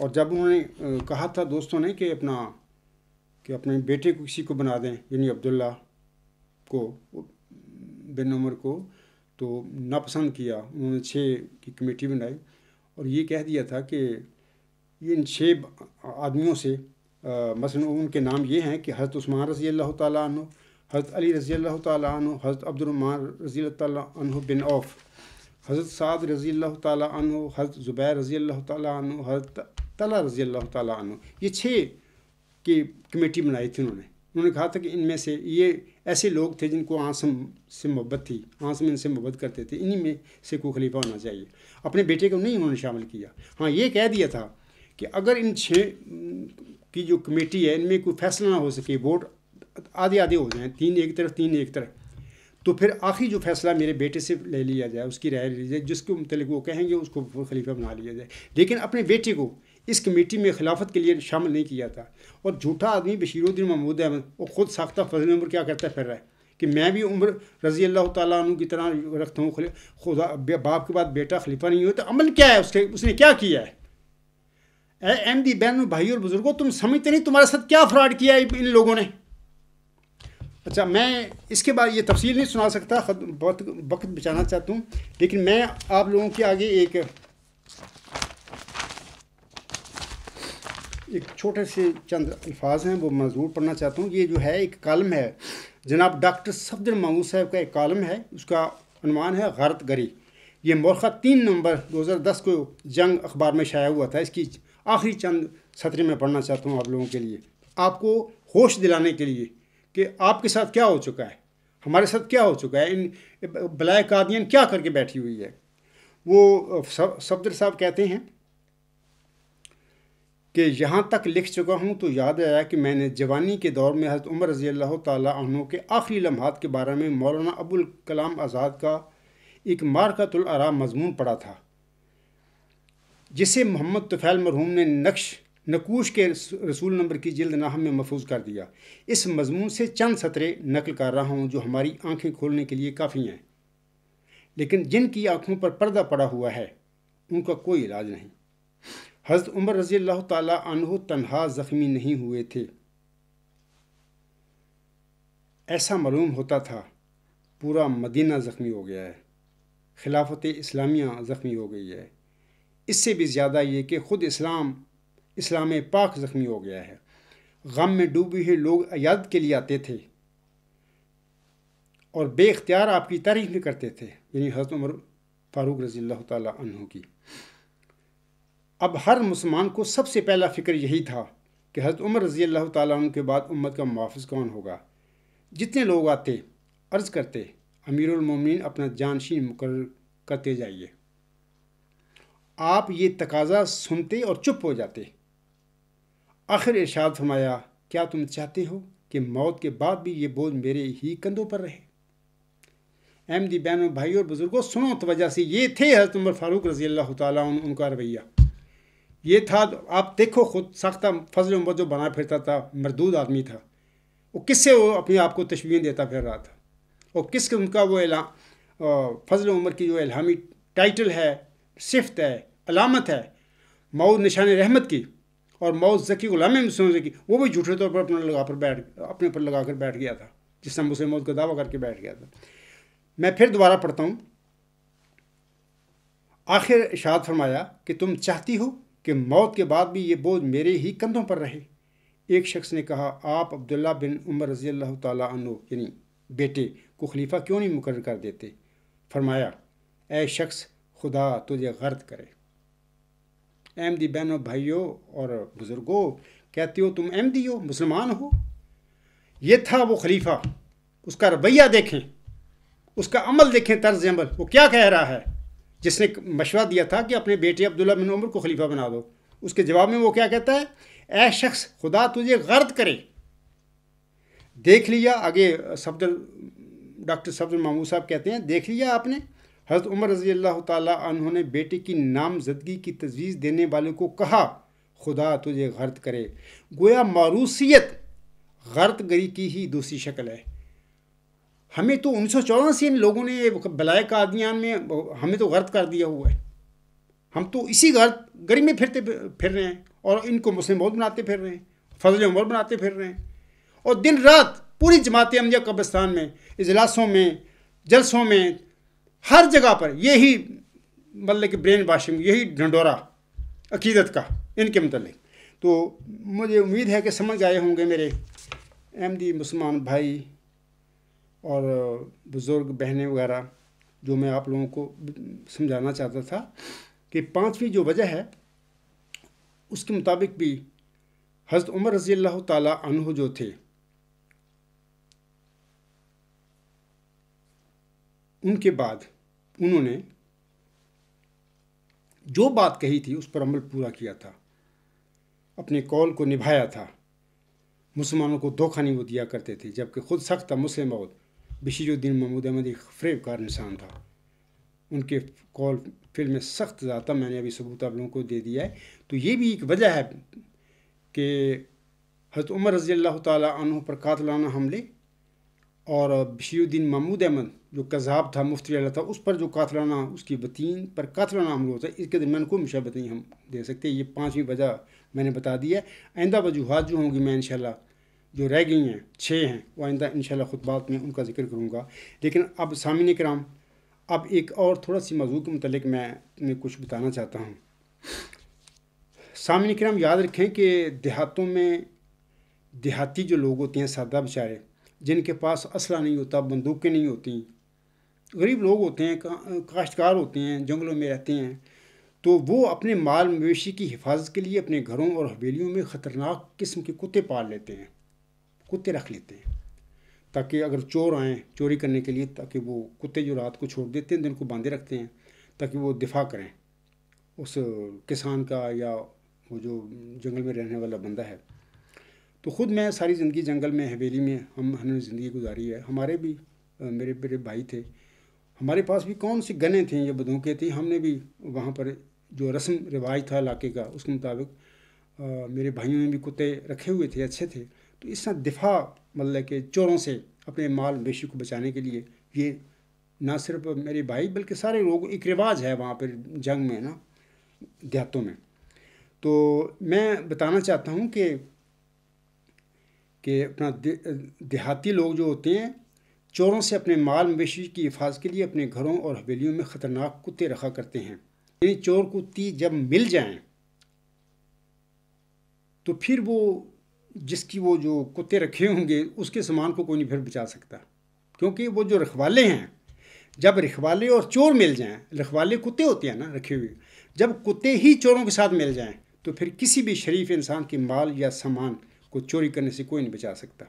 और जब उन्होंने कहा था दोस्तों ने कि अपना कि अपने बेटे को किसी को बना दें यानी अब्दुल्ला को बिन उमर को तो नापसंद किया उन्होंने छः की कमेटी बनाई और ये कह दिया था कि ये इन छः आदमियों से मसल उनके नाम ये हैं कि हज़रत उस्मान रज़ी अल्लाह तु हज़रत अली रज़ी अल्लाह तु हज़रत अब्दुलरमान रज़ी तु बिन औफ हज़रत साद रज़ी अल्लाह तु हज़रत ज़ुबैर रज़ी अल्लाह तु हज़रत तला रजी अल्लाह तु ये छः की कमेटी बनाई थी उन्होंने उन्होंने कहा था कि इनमें से ये ऐसे लोग थे जिनको आसम से मोहब्बत थी आसम इनसे मोहब्बत करते थे इन्हीं में से को खलीफा होना चाहिए अपने बेटे को नहीं उन्होंने शामिल किया हाँ ये कह दिया था कि अगर इन छः की जो कमेटी है इनमें कोई फैसला ना हो सके वोट आधे आधे हो जाएँ तीन एक तरफ तीन एक तरफ तो फिर आखिरी जो फैसला मेरे बेटे से ले लिया जाए उसकी राय ले ली जाए जिसके मतलब वो कहेंगे उसको खलीफा बना लिया जाए लेकिन अपने बेटे को इस कमेटी में खिलाफत के लिए शामिल नहीं किया था और झूठा आदमी बशीरुद्दीन महमूद अहमद वो खुद साख्ता फजल उम्र क्या करता फिर रहा है कि मैं भी उम्र रजी अल्लाह तु की तरह रखता हूँ खुदा बाप के बाद बेटा खलीफा नहीं हुआ तो अमल क्या है उसके उसने क्या किया है ए एम डी बहन भाई और बुज़ुर्गों तुम समझते नहीं तुम्हारे साथ क्या फ्रॉड किया है इन लोगों ने अच्छा मैं इसके बाद ये तफसील नहीं सुना सकता बहुत वक्त बचाना चाहता हूँ लेकिन मैं आप लोगों के आगे एक एक छोटे से चंद अल्फाज हैं वो मैं ज़रूर पढ़ना चाहता हूँ ये जो है एक कालम है जनाब डॉक्टर सफदर मामू साहब का एक कालम है उसका अनुमान है गारत गरी ये मौरखा तीन नंबर 2010 को जंग अखबार में शाया हुआ था इसकी आखिरी चंद सतरे में पढ़ना चाहता हूँ आप लोगों के लिए आपको होश दिलाने के लिए कि आपके साथ क्या हो चुका है हमारे साथ क्या हो चुका है इन ब्लैक आदियन क्या करके बैठी हुई है वो सफदर साहब कहते हैं कि यहाँ तक लिख चुका हूँ तो याद आया कि मैंने जवानी के दौर में हज़रत उमर रज़ी अल्लाह तहों के आखिरी लम्हात के बारे में मौलाना अबुल कलाम आज़ाद का एक आरा मजमून पढ़ा था जिसे मोहम्मद तुफ़ैल मरहूम ने नक्श नकूश के रसूल नंबर की जल्द नाहम में महफूज कर दिया इस मजमून से चंद सतरे नकल कर रहा हूँ जो हमारी आँखें खोलने के लिए काफ़ी हैं लेकिन जिनकी आँखों पर पर्दा पड़ा हुआ है उनका कोई इलाज नहीं हज़रत उमर रजी अल्लाह तह तनहा ज़ख्मी नहीं हुए थे ऐसा मालूम होता था पूरा मदीना ज़ख्मी हो गया है खिलाफत इस्लामिया ज़ख्मी हो गई है इससे भी ज़्यादा ये कि ख़ुद इस्लाम इस्लाम पाक ज़ख्मी हो गया है गम में डूबे हुए लोग अयाद के लिए आते थे और बेख्तियार आपकी तारीफ भी करते थे यानी हज़रत उमर फ़ारूक रज़ी अल्लाह की अब हर मुसलमान को सबसे पहला फ़िक्र यही था कि हज़रत उमर रज़ी अल्लाह तुम के बाद उम्मत का मुहाफ़ कौन होगा जितने लोग आते अर्ज़ करते अमीरमिन अपना जानशी मुकर करते जाइए आप ये तकाजा सुनते और चुप हो जाते आखिर इर्शाद फरमाया क्या तुम चाहते हो कि मौत के बाद भी ये बोझ मेरे ही कंधों पर रहे अहमदी बहनों भाई और बुज़ुर्गों सुनो तोजह से ये थे हजरत उमर फारूक रज़ी अल्लाह तुम उनका रवैया ये था आप देखो खुद सख्ता फजल उम्र जो बना फिरता था मरदूद आदमी था वो किससे वो अपने आप को तशवीन देता फिर रहा था और किस उनका वो एला फजल उम्र की जो इलामी टाइटल है सिफ्त है अलामत है मऊ निशान रहमत की और मऊ जकी गुलाम मुस्लिम की वो भी झूठे तौर पर अपने लगा पर बैठ अपने पर लगा कर बैठ गया था जिसने मुस्लिम मौत का दावा करके बैठ गया था मैं फिर दोबारा पढ़ता हूँ आखिर इशाद फरमाया कि तुम चाहती हो कि मौत के बाद भी ये बोझ मेरे ही कंधों पर रहे एक शख्स ने कहा आप अब्दुल्ला बिन उमर रजी अल्लाह तु यानी बेटे को खलीफा क्यों नहीं मुकर कर देते फरमाया ए शख्स खुदा तुझे गर्द करे अहमदी बहनों भाइयों और बुज़ुर्गों कहते हो तुम अहमदी हो मुसलमान हो ये था वो खलीफा उसका रवैया देखें उसका अमल देखें तर्ज अमल वो क्या कह रहा है जिसने मशवरा दिया था कि अपने बेटे अब्दुल्ला बिन उमर को खलीफा बना दो उसके जवाब में वो क्या कहता है ए शख्स खुदा तुझे गर्द करे देख लिया आगे सफदर डॉक्टर सफदर मामू साहब कहते हैं देख लिया आपने हज़रत उमर रज़ी अल्लाह तहों ने बेटे की नामजदगी की तजवीज़ देने वाले को कहा खुदा तुझे गर्द करे गोया मारूसीत गर्द गरी की ही दूसरी शक्ल है हमें तो उन्नीस इन लोगों ने बलाय कादियान में हमें तो गर्द कर दिया हुआ है हम तो इसी गर्द गरीब में फिरते फिर रहे हैं और इनको मुस्लिम बहुत बनाते फिर रहे हैं फजल उम्र बनाते फिर रहे हैं और दिन रात पूरी जमात अमलिया कब्रस्तान में इजलासों में जलसों में हर जगह पर यही मतलब कि ब्रेन वाशिंग यही ढंडोरा अकीदत का इनके मतलब तो मुझे उम्मीद है कि समझ आए होंगे मेरे अहमदी मुसलमान भाई और बुज़ुर्ग बहनें वगैरह जो मैं आप लोगों को समझाना चाहता था कि पाँचवीं जो वजह है उसके मुताबिक भी हज़रत उमर रज़ी अल्लाह तह जो थे उनके बाद उन्होंने जो बात कही थी उस पर अमल पूरा किया था अपने कॉल को निभाया था मुसलमानों को धोखा नहीं वो दिया करते थे जबकि खुद सख्त था मुस्लिम मौत बशीरुद्दीन महमूद अहमद एक कार इंसान था उनके कॉल फिल्म में सख्त ज्यादा मैंने अभी सबूत आप लोगों को दे दिया है तो ये भी एक वजह है कि हज़रत उमर रज़ी अल्लाह तहों पर कातलाना हमले और बशीरुद्दीन महमूद अहमद जो कज़ाब था मुफ्ती अल्लाह था उस पर जो कातलाना उसकी बतीन पर कातलाना हमला होता है इसके दरमियान कोई मुशाबत नहीं हम दे सकते ये पाँचवीं वजह मैंने बता दी है आइंदा वजूहत जो होंगी मैं इन जो रह गई हैं छः हैं वो आइंदा इन ख़ुतबात में उनका जिक्र करूँगा लेकिन अब सामिन कराम अब एक और थोड़ा सी मौजू के मतलब मैं तुम्हें कुछ बताना चाहता हूँ सामिन कराम याद रखें कि देहातों में देहाती जो लोग होते हैं सादा बेचारे जिनके पास असला नहीं होता बंदूकें नहीं होती गरीब लोग होते हैं काश्तकार होते हैं जंगलों में रहते हैं तो वो अपने माल मवेशी की हिफाजत के लिए अपने घरों और हवेलियों में ख़तरनाक किस्म के कुत्ते पाल लेते हैं कुत्ते रख लेते हैं ताकि अगर चोर आएँ चोरी करने के लिए ताकि वो कुत्ते जो रात को छोड़ देते हैं दिन को बांधे रखते हैं ताकि वो दिफा करें उस किसान का या वो जो जंगल में रहने वाला बंदा है तो ख़ुद मैं सारी ज़िंदगी जंगल में हवेली में हम हमने ज़िंदगी गुजारी है हमारे भी मेरे मेरे भाई थे हमारे पास भी कौन सी गने थे या बंदूकें थी हमने भी वहाँ पर जो रस्म रिवाज था इलाके का उसके मुताबिक मेरे भाइयों ने भी कुत्ते रखे हुए थे अच्छे थे तो इस तरह दिफा मतलब कि चोरों से अपने माल मवेशी को बचाने के लिए ये ना सिर्फ मेरे भाई बल्कि सारे लोग एक रिवाज है वहाँ पर जंग में ना देहातों में तो मैं बताना चाहता हूँ कि कि अपना देहाती लोग जो होते हैं चोरों से अपने माल मवेशी की हिफाज के लिए अपने घरों और हवेलियों में ख़तरनाक कुत्ते रखा करते हैं यानी चोर कुत्ती जब मिल जाएं तो फिर वो जिसकी वो जो कुत्ते रखे होंगे उसके सामान को कोई नहीं फिर बचा सकता क्योंकि वो जो रखवाले हैं जब रखवाले और चोर मिल जाएं रखवाले कुत्ते होते हैं ना रखे हुए जब कुत्ते ही चोरों के साथ मिल जाएं तो फिर किसी भी शरीफ इंसान के माल या सामान को चोरी करने से कोई नहीं बचा सकता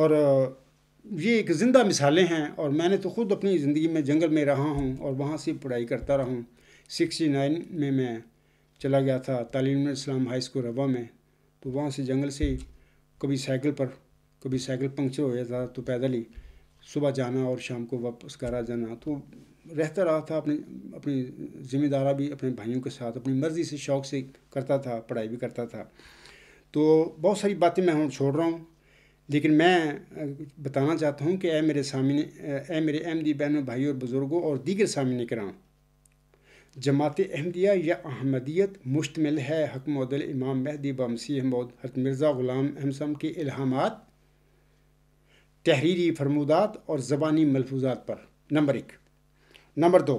और ये एक ज़िंदा मिसालें हैं और मैंने तो ख़ुद अपनी ज़िंदगी में जंगल में रहा हूँ और वहाँ से पढ़ाई करता रहा हूँ सिक्सटी नाइन में मैं चला गया था तालीम इस्लाम हाई स्कूल रबा में तो वहाँ से जंगल से कभी साइकिल पर कभी साइकिल पंक्चर हो जाता था तो पैदल ही सुबह जाना और शाम को वापस घर आ जाना तो रहता रहा था अपने अपनी जिम्मेदारा भी अपने भाइयों के साथ अपनी मर्ज़ी से शौक़ से करता था पढ़ाई भी करता था तो बहुत सारी बातें मैं हम छोड़ रहा हूँ लेकिन मैं बताना चाहता हूँ कि ए मेरे सामने ए मेरे अहमदी बहनों भाई और बुज़ुर्गों और दीगर सामने कराऊँ जमात अहमदिया या अहमदियत मुश्तमिल है हकमदल इमाम महदी बमसी अहमद हत मिर्ज़ा ग़ुलाम अहमसम के इल्हामात तहरीरी फरमूदात और ज़बानी मलफूजात पर नंबर एक नंबर दो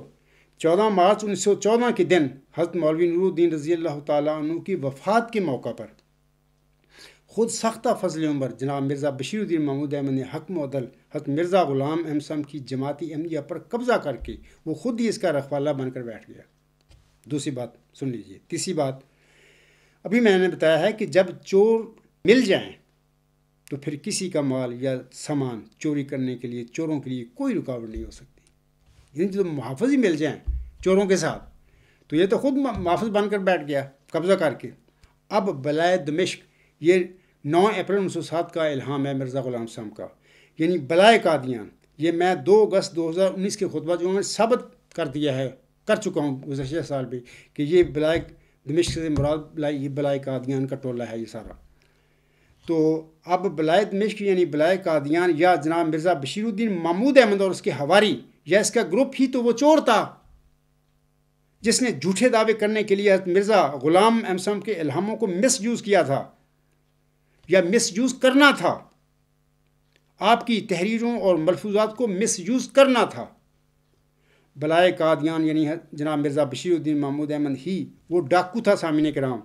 चौदह मार्च उन्नीस सौ चौदह के दिन हजरत मौलवी नूरुद्दीन रजी अल्लाह तु की वफ़ात के मौका पर खुद सख्ता फजल उम्र जनाब मिर्ज़ा बशीरुद्दीन महमूद अहमद ने हक हक मिर्ज़ा ग़ुलाम अहमसम की जमाती अहमदिया पर कब्ज़ा करके वो खुद ही इसका रखवाला बनकर बैठ गया दूसरी बात सुन लीजिए तीसरी बात अभी मैंने बताया है कि जब चोर मिल जाएं तो फिर किसी का माल या सामान चोरी करने के लिए चोरों के लिए कोई रुकावट नहीं हो सकती यानी जब मुहाफ़ ही मिल जाए चोरों के साथ तो ये तो खुद मुहाफ़ बनकर बैठ गया कब्ज़ा करके अब बलाय दमिश्क ये नौ अप्रैल उन्नीस सौ सात का इल्हाम है मिर्ज़ा ग़ुलाम साहब का यानी बलाए कादियान ये मैं 2 अगस्त 2019 के खुतबा जो मैंने सबत कर दिया है कर चुका हूँ गुजशत साल भी कि ये बलाय दमिश्क से मुराद बलाई ये बलाए कादियान का टोला है ये सारा तो अब बलाय दमिश्क यानी बलाय कादियान या जनाब मिर्ज़ा बशीरुद्दीन महमूद अहमद और उसके हवारी या इसका ग्रुप ही तो वो चोर था जिसने झूठे दावे करने के लिए मिर्ज़ा ग़ुलाम एमसम के इल्हामों को मिस यूज़ किया था या मिस यूज़ करना था आपकी तहरीरों और मलफूजात को मिस यूज़ करना था बलाए कादियान यानी जनाब मिर्ज़ा बशीरुद्दीन महमूद अहमद ही वो डाकू था सामिन कराम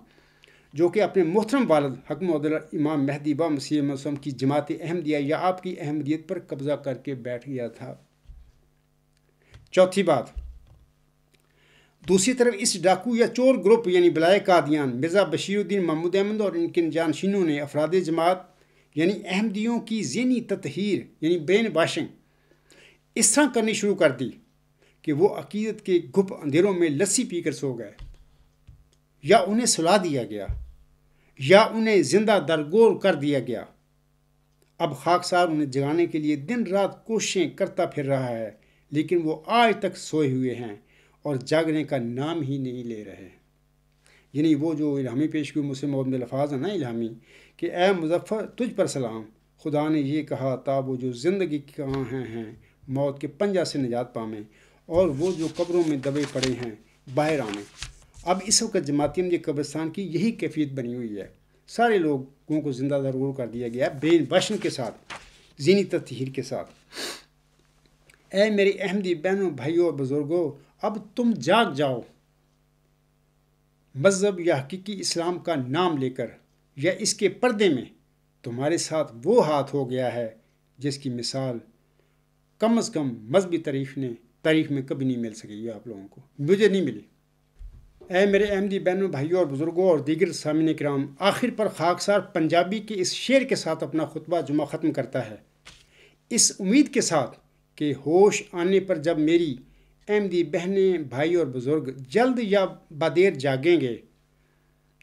जो कि अपने मोहतरम वालद हकम इमाम महदी व मसीह मसम की जमात अहमदिया या आपकी अहमदियत पर कब्ज़ा करके बैठ गया था चौथी बात दूसरी तरफ इस डाकू या चोर ग्रुप यानी बलाए कादियान मिर्ज़ा बशीरुद्दीन महमूद अहमद और इनके जानशीनों ने अफराद जमात यानी अहमदियों की जहनी ततहीर यानी ब्रेन वाशिंग इस तरह करनी शुरू कर दी कि वो अकीदत के गुप अंधेरों में लस्सी पीकर सो गए या उन्हें सुला दिया गया या उन्हें जिंदा दरगोर कर दिया गया अब खाकसार उन्हें जगाने के लिए दिन रात कोशिशें करता फिर रहा है लेकिन वो आज तक सोए हुए हैं और जागने का नाम ही नहीं ले रहे हैं यानी वो जो इलामी पेश हुई मुझसे मौत में लफाज है ना इलामी कि ए मुजफ़र तुझ पर सलाम खुदा ने ये कहा था वो जो ज़िंदगी कहाँ हैं हैं मौत के पंजा से निजात पामें और वो जो कब्रों में दबे पड़े हैं बाहर आने अब इस वक्त जमाती जी कब्रस्तान की यही कैफियत बनी हुई है सारे लोगों को ज़िंदा जरूर कर दिया गया बेन वशन के साथ जीनी तथहर के साथ ए मेरी अहमदी बहनों भाइयों और बुज़ुर्गों अब तुम जाग जाओ मज़हब या हकीकी इस्लाम का नाम लेकर या इसके पर्दे में तुम्हारे साथ वो हाथ हो गया है जिसकी मिसाल कम अज़ कम मजहबी तारीफ ने तारीफ में कभी नहीं मिल सकेगी आप लोगों को मुझे नहीं मिली ए मेरे अहमदी बहनों भाइयों और बुज़ुर्गों और दीगर सामिन कराम आखिर पर खाकसार पंजाबी के इस शेर के साथ अपना खुतबा जुमा ख़त्म करता है इस उम्मीद के साथ कि होश आने पर जब मेरी अहमदी बहनें भाई और बुज़ुर्ग जल्द या बदेर जागेंगे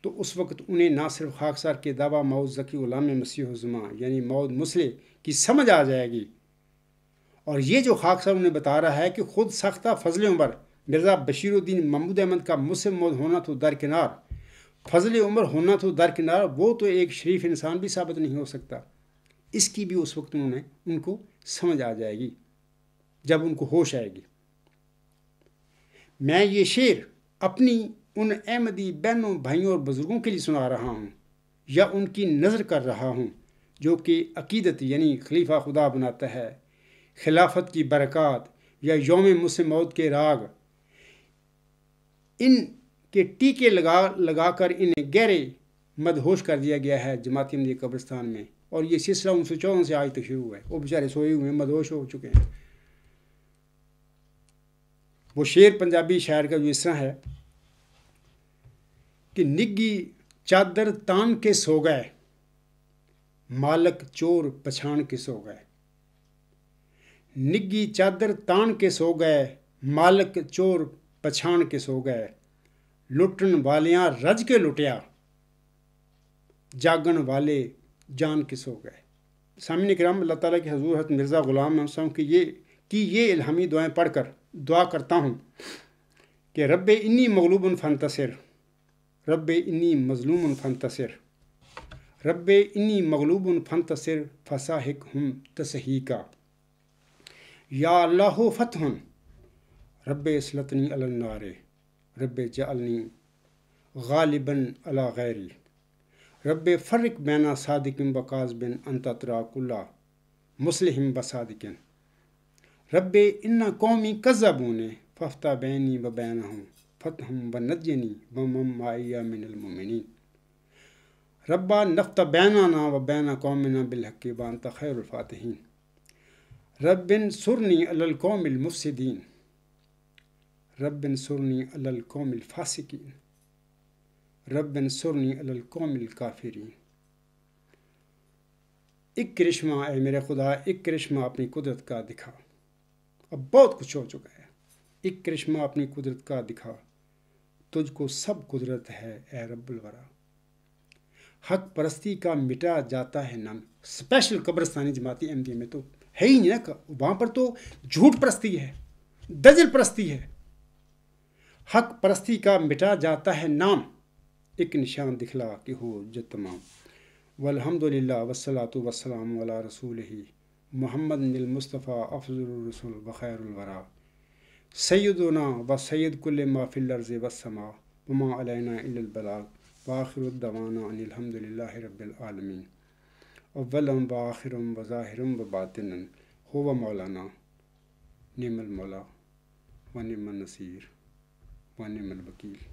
तो उस वक्त उन्हें ना सिर्फ खाकसार के दावा मऊद ज़की ग़ुलाम जुमा यानी मऊद मुसले की समझ आ जाएगी और ये जो खाकसार उन्हें बता रहा है कि खुद सख्ता फजल उम्र मिर्ज़ा बशीरुद्दीन महमूद अहमद का मुस्लिम मौत होना तो दरकिनार फजल उम्र होना तो दरकिनार वो तो एक शरीफ इंसान भी साबित नहीं हो सकता इसकी भी उस वक्त उन्होंने उनको समझ आ जाएगी जब उनको होश आएगी मैं ये शेर अपनी उन अहमदी बहनों भाइयों और बुज़ुर्गों के लिए सुना रहा हूँ या उनकी नज़र कर रहा हूँ जो कि अकीदत यानी खलीफा खुदा बनाता है खिलाफत की बरक़ात या योम मुसे मौत के राग इन के टीके लगा लगा कर इन्हें गहरे मदहोश कर दिया गया है जमाती कब्रस्तान में और ये सिलसिला उन्नीस सौ चौदह से आज तक शुरू हुआ है वो बेचारे सोए हुए मदहोश हो चुके हैं वो शेर पंजाबी शायर का जो इस तरह है कि निग्गी चादर तान के सो गए मालक चोर पछाण के सो गए निग्गी चादर तान के सो गए मालक चोर पछाण के सो गए लुटन वालियाँ रज के लुटिया जागन वाले जान के सो गए सामने कराम अल्लाह ताला के हजूर हत मिर्ज़ा ग़ुलाम की ये कि ये इल्हामी दुआएं पढ़कर दुआ करता हूँ कि रब इन्नी मगलूब फ़न तसर रब इन्नी मजलूम फ़न तसर रब इन्नी मगलूब फ़न तसर हम तसही का या अल्लाह फ़तहन रब इसलतनी अलनारे रब जलनी गालिबन अला गैरी रब फ़र्क बैना सादिकम बकाज बिन अंतरा कुल्ला मुसलम बसादिकन रब इन्ना कौमी ने फ़फ्ता बैनी ब बैन हूँ फ़तहम ब नजनी बमम माया मिनलमिन रब्बा नफ्त बैनाना व बैना कौमिना बिलहक़ बान तखैरफ़ातहन रबिन सुरनी अलल कौमिल अलकौमिलमफसदीन रबिन सुरनी कौमिल फ़ासिकीन रबिन सुरनी अलल अलकौमिलकाफरीन एक करिश्मा ए मेरे खुदा एक करिश्मा अपनी कुदरत का दिखा अब बहुत कुछ हो चुका है एक करिश्मा अपनी कुदरत का दिखा तुझको सब कुदरत है ए रब्बुलवरा हक परस्ती का मिटा जाता है नाम स्पेशल कब्रस्तानी जमाती एम में तो है ही नहीं ना वहां पर तो झूठ परस्ती है दजल परस्ती है हक परस्ती का मिटा जाता है नाम एक निशान दिखला कि हो जो तमाम वलहमदिल्ला वसलात वसलाम वाला रसूल ही मोहम्मद मुस्तफ़ा अफजल बखैरवरा सैदना व सैद कुल माफिलर्ज़ वसमा वमा अलबलाग वाखिरदवाना अनिलहमदिल्ला रबालमीन अव्वलम वाखिरम व ज़ाहिरम व बातिन हो व मौलाना निमल मौला व निमल नसीर व निमल वकील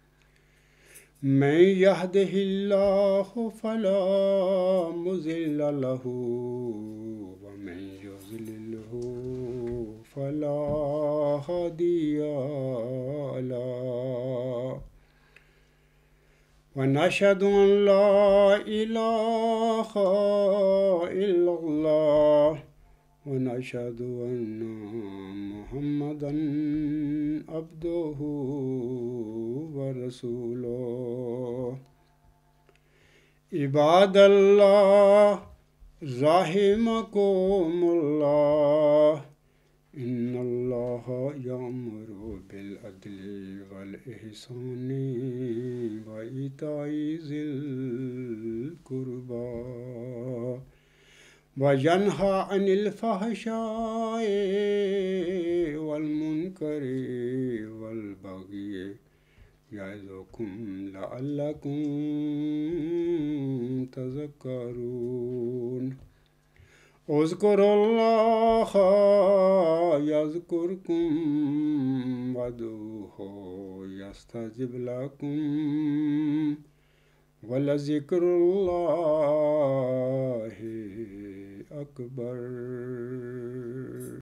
من يهده الله فلا مزل له ومن يزلله فلا هادي له ونشهد أن لا إله إلا الله ونشهد أن محمدا عبده ورسوله عباد الله رحمكم الله إن الله يأمر بالعدل والإحسان وإيتاء ذي القربى وينهى عن الفحشاء والمنكر والبغي يعظكم لعلكم تذكرون اذكروا الله يذكركم ودوه يستجب لكم ولذكر الله Akbar